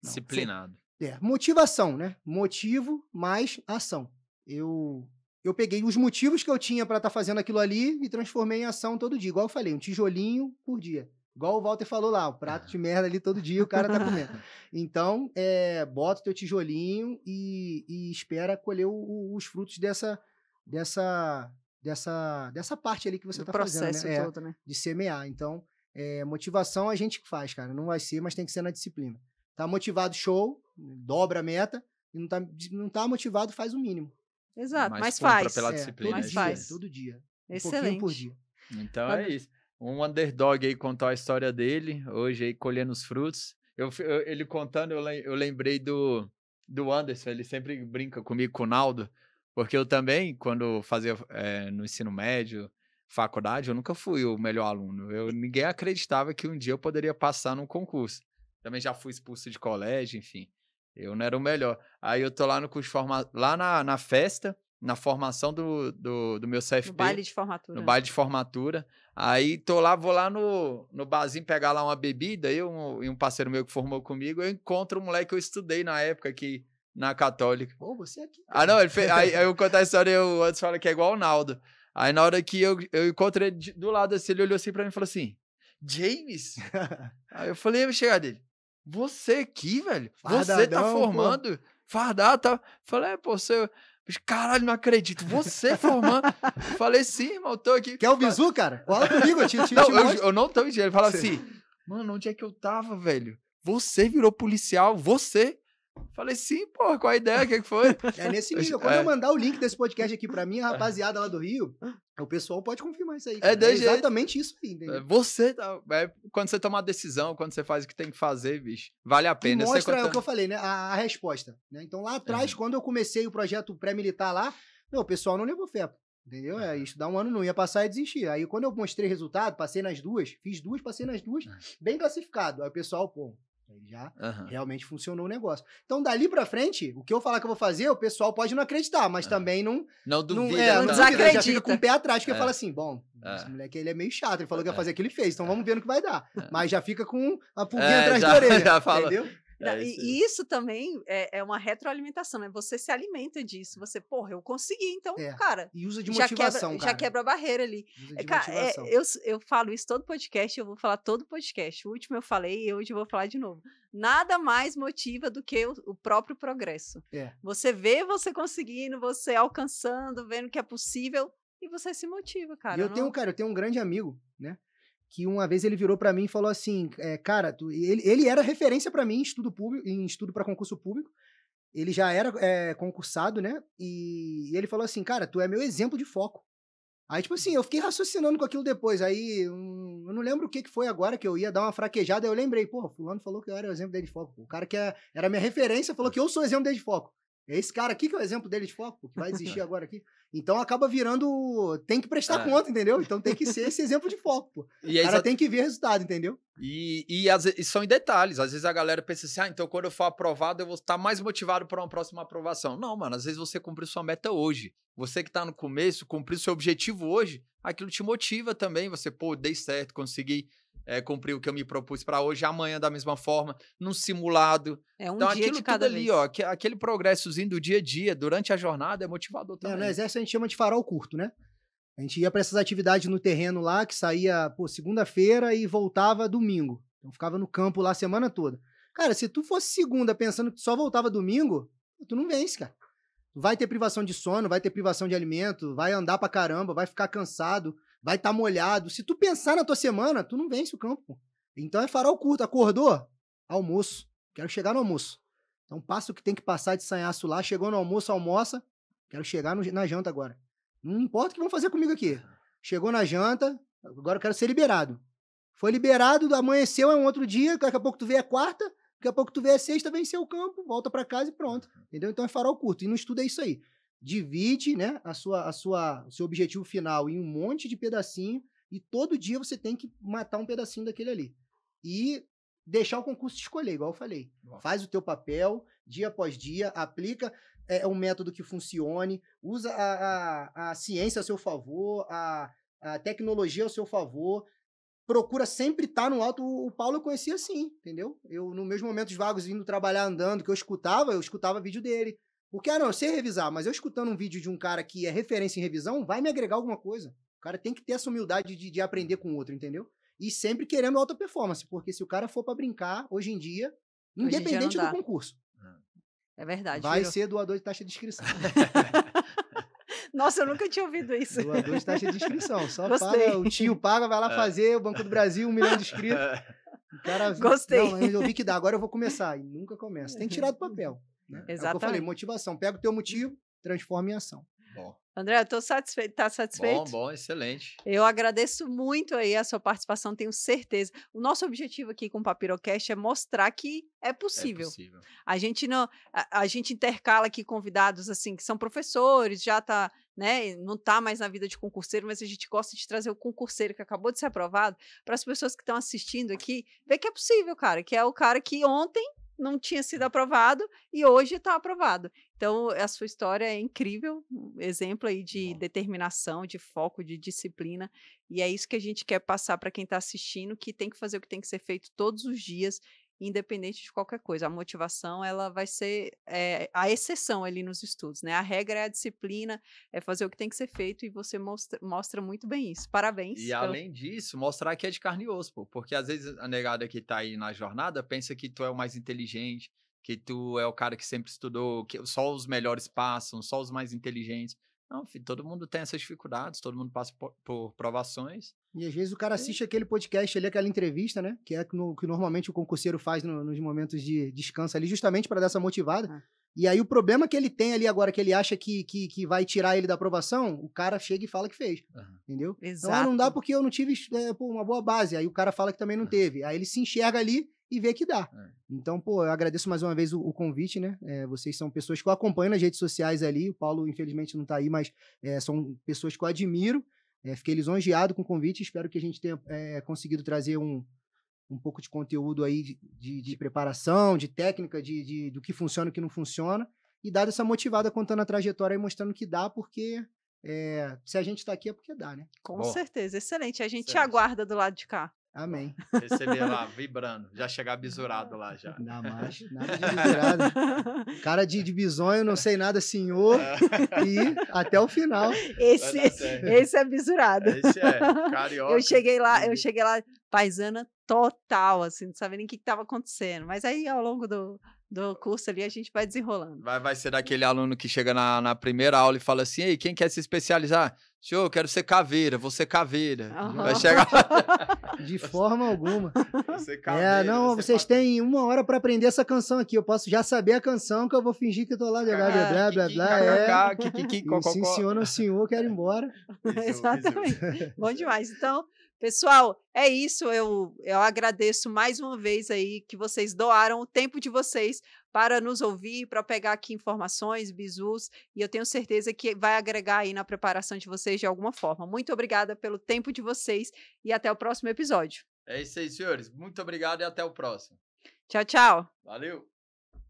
Disciplinado. É, motivação, né? Motivo mais ação. Eu eu peguei os motivos que eu tinha para estar tá fazendo aquilo ali e transformei em ação todo dia. Igual eu falei, um tijolinho por dia. Igual o Walter falou lá, o prato de merda ali todo dia, o cara tá comendo. Então, é, bota o teu tijolinho e, e espera colher o, o, os frutos dessa, dessa, dessa, dessa parte ali que você Do tá processo fazendo, né? É, todo, é, né? De semear. Então, é, motivação a gente que faz, cara. Não vai ser, mas tem que ser na disciplina. Tá motivado, show, dobra a meta. E não tá, não tá motivado, faz o mínimo. Exato, mas, mas faz. Pela é, disciplina, mas é faz. Todo dia. Excelente. Um pouquinho por dia. Então é isso um underdog aí contar a história dele, hoje aí colhendo os frutos. Eu, eu ele contando, eu, eu lembrei do, do Anderson, ele sempre brinca comigo, com o Naldo, porque eu também, quando fazia é, no ensino médio, faculdade, eu nunca fui o melhor aluno. Eu, ninguém acreditava que um dia eu poderia passar num concurso. Também já fui expulso de colégio, enfim. Eu não era o melhor. Aí eu tô lá no curso de formação, lá na, na festa, na formação do, do, do meu CFP. No baile de formatura. No baile de formatura. Aí tô lá, vou lá no, no barzinho pegar lá uma bebida, eu um, e um parceiro meu que formou comigo, eu encontro um moleque que eu estudei na época aqui na Católica. Pô, você é aqui. Ah, não, ele fez, aí, aí eu contar a história, eu antes fala que é igual o Naldo. Aí na hora que eu, eu encontrei ele do lado assim, ele olhou assim pra mim e falou assim: James? aí eu falei, eu chegar dele, você aqui, velho? Você tá formando? Pô. Fardar, tá? Falei, é, pô, você. Caralho, não acredito. Você formando. falei, sim, irmão, tô aqui. Quer o bizu, cara? Fala comigo, eu te, te, não, te eu, eu, não tô mentindo. Ele fala assim, mano, onde é que eu tava, velho? Você virou policial, você. Falei, sim, porra, qual a ideia? O que, que foi? É nesse nível. Quando é. eu mandar o link desse podcast aqui pra mim, a rapaziada lá do Rio, o pessoal pode confirmar isso aí. É, é exatamente jeito. isso aí, entendeu? É, você, tá, é, quando você toma a decisão, quando você faz o que tem que fazer, bicho, vale a pena. Tu mostra é o que eu falei, né? A, a resposta. Né? Então, lá atrás, uhum. quando eu comecei o projeto pré-militar lá, meu, o pessoal não levou fé, entendeu? É, uhum. estudar um ano não ia passar e desistir. Aí, quando eu mostrei resultado, passei nas duas, fiz duas, passei nas duas, uhum. bem classificado. Aí o pessoal, pô, ele já uhum. realmente funcionou o negócio. Então, dali pra frente, o que eu falar que eu vou fazer, o pessoal pode não acreditar, mas uhum. também não. Não duvida. Não, é, não, não já fica com o pé atrás, porque é. fala assim: bom, é. esse moleque ele é meio chato, ele falou que ia é. fazer aquilo, ele fez, então é. vamos ver no que vai dar. É. Mas já fica com a pulguinha atrás já, da orelha. Já fala, entendeu? É isso e isso também é, é, uma retroalimentação, né? Você se alimenta disso. Hum. Você, porra, eu consegui, então, é. cara. E usa de motivação, já quebra, cara. Já quebra a barreira ali. É, cara, é, eu, eu falo isso todo podcast, eu vou falar todo podcast. O último eu falei e hoje eu vou falar de novo. Nada mais motiva do que o, o próprio progresso. É. Você vê você conseguindo, você alcançando, vendo que é possível, e você se motiva, cara. E eu não... tenho, cara, eu tenho um grande amigo, né? que uma vez ele virou para mim e falou assim, é, cara, tu, ele, ele era referência para mim em estudo público, em estudo para concurso público. Ele já era é, concursado, né? E, e, ele falou assim, cara, tu é meu exemplo de foco. Aí, tipo assim, eu fiquei raciocinando com aquilo depois. Aí, um, eu não lembro o que, que foi agora que eu ia dar uma fraquejada. Eu lembrei, pô, fulano falou que eu era o exemplo dele de foco. O cara que era, é, era minha referência falou que eu sou exemplo dele de foco. É esse cara aqui que é o exemplo dele de foco, que vai existir agora aqui. Então acaba virando. Tem que prestar é. conta, entendeu? Então tem que ser esse exemplo de foco. Pô. E o cara exa... tem que ver resultado, entendeu? E, e, são em detalhes. Às vezes a galera pensa assim: ah, então quando eu for aprovado, eu vou estar tá mais motivado para uma próxima aprovação. Não, mano, às vezes você cumpriu sua meta hoje. Você que está no começo, cumpriu seu objetivo hoje, aquilo te motiva também. Você, pô, dei certo, consegui é, cumprir o que eu me propus para hoje, amanhã da mesma forma, num simulado. É um então, dia aquilo cada tudo ali, ó, que, aquele progressozinho do dia a dia, durante a jornada, é motivador também. É, no né? exército a gente chama de farol curto, né? A gente ia para essas atividades no terreno lá, que saía segunda-feira e voltava domingo. Então ficava no campo lá a semana toda. Cara, se tu fosse segunda pensando que só voltava domingo, tu não vence, cara. Tu vai ter privação de sono, vai ter privação de alimento, vai andar pra caramba, vai ficar cansado vai estar tá molhado. Se tu pensar na tua semana, tu não vence o campo. Então é farol curto. Acordou? Almoço. Quero chegar no almoço. Então passa o que tem que passar de sanhaço lá. Chegou no almoço, almoça. Quero chegar no, na janta agora. Não importa o que vão fazer comigo aqui. Chegou na janta, agora eu quero ser liberado. Foi liberado, amanheceu, é um outro dia, daqui a pouco tu vê a é quarta, daqui a pouco tu vê a é sexta, venceu o campo, volta para casa e pronto. Uhum. Entendeu? Então é farol curto. E no estudo é isso aí divide né, a sua, a sua, o seu objetivo final em um monte de pedacinho e todo dia você tem que matar um pedacinho daquele ali. E deixar o concurso te escolher, igual eu falei. Nossa. Faz o teu papel, dia após dia, aplica é, um método que funcione, usa a, a, a ciência a seu favor, a, a tecnologia ao seu favor, procura sempre estar tá no alto. O Paulo eu conhecia assim, entendeu? Eu, nos meus momentos vagos, indo trabalhar andando, que eu escutava, eu escutava vídeo dele. Porque, ah, não, eu sei revisar, mas eu escutando um vídeo de um cara que é referência em revisão, vai me agregar alguma coisa. O cara tem que ter essa humildade de, de aprender com o outro, entendeu? E sempre querendo alta performance, porque se o cara for para brincar, hoje em dia, independente em dia do concurso. É verdade. Vai virou. ser doador de taxa de inscrição. Nossa, eu nunca tinha ouvido isso. Doador de taxa de inscrição. Só Gostei. paga, o tio paga, vai lá é. fazer, o Banco do Brasil, um milhão de inscritos. O cara, Gostei. Não, eu vi que dá, agora eu vou começar. E nunca começa. Tem que tirar do papel. Né? Exatamente. É eu falei, motivação. Pega o teu motivo, transforma em ação. Bom. André, eu estou satisfeito. Está satisfeito? Bom, bom, excelente. Eu agradeço muito aí a sua participação, tenho certeza. O nosso objetivo aqui com o Papirocast é mostrar que é possível. É possível. A gente não, a, a, gente intercala aqui convidados assim que são professores, já tá, né, não está mais na vida de concurseiro, mas a gente gosta de trazer o concurseiro que acabou de ser aprovado para as pessoas que estão assistindo aqui, ver que é possível, cara, que é o cara que ontem não tinha sido uhum. aprovado e hoje está aprovado. Então, a sua história é incrível, um exemplo aí de Bom. determinação, de foco, de disciplina. E é isso que a gente quer passar para quem está assistindo, que tem que fazer o que tem que ser feito todos os dias independente de qualquer coisa. A motivação ela vai ser é, a exceção ali nos estudos, né? A regra é a disciplina, é fazer o que tem que ser feito e você mostra, mostra muito bem isso. Parabéns. E pelo... além disso, mostrar que é de carne e osso, pô, porque às vezes a negada que tá aí na jornada pensa que tu é o mais inteligente, que tu é o cara que sempre estudou, que só os melhores passam, só os mais inteligentes. Não, filho, todo mundo tem essas dificuldades, todo mundo passa por, por provações. E às vezes o cara assiste aquele podcast ali, aquela entrevista, né? Que é no, que normalmente o concurseiro faz no, nos momentos de descanso ali, justamente para dar essa motivada. Ah. E aí o problema que ele tem ali agora, que ele acha que, que, que, vai tirar ele da aprovação, o cara chega e fala que fez. Uhum. Entendeu? Exato. Então, ah, não dá porque eu não tive é, pô, uma boa base. Aí o cara fala que também não uhum. teve. Aí ele se enxerga ali e vê que dá. Uhum. Então, pô, eu agradeço mais uma vez o, o convite, né? É, vocês são pessoas que eu acompanho nas redes sociais ali. O Paulo, infelizmente, não tá aí, mas é, são pessoas que eu admiro. É, fiquei lisonjeado com o convite, espero que a gente tenha é, conseguido trazer um, um pouco de conteúdo aí de, de, de preparação, de técnica, de, de, do que funciona e o que não funciona, e dar essa motivada contando a trajetória e mostrando que dá, porque é, se a gente está aqui é porque dá, né? Com Bom. certeza, excelente. A gente excelente. aguarda do lado de cá. Amém. Receber lá, vibrando. Já chegar bisurado lá já. Nada mais, nada de bisurado. Cara de, de bisonho, não sei nada, senhor. É. E até o final. Esse, esse é bisurado. Esse é, carioca. Eu cheguei lá, eu uhum. cheguei lá, paisana total, assim, não sabia nem o que estava acontecendo. Mas aí, ao longo do, do curso ali, a gente vai desenrolando. Vai, vai ser daquele aluno que chega na, na primeira aula e fala assim: Ei, quem quer se especializar? show eu quero ser caveira, vou ser caveira. Uhum. Vai chegar. De forma alguma. É, caveira, é, não, vocês caveira. têm uma hora para aprender essa canção aqui. Eu posso já saber a canção que eu vou fingir que eu tô lá. Blá, blá, ah, blá, blá, blá. É. Sim, senhor, não, senhor, quero ir embora. Exatamente. Bom demais. Então, Pessoal, é isso. Eu, eu agradeço mais uma vez aí que vocês doaram o tempo de vocês para nos ouvir, para pegar aqui informações, bisus, e eu tenho certeza que vai agregar aí na preparação de vocês de alguma forma. Muito obrigada pelo tempo de vocês e até o próximo episódio. É isso aí, senhores. Muito obrigado e até o próximo. Tchau, tchau. Valeu.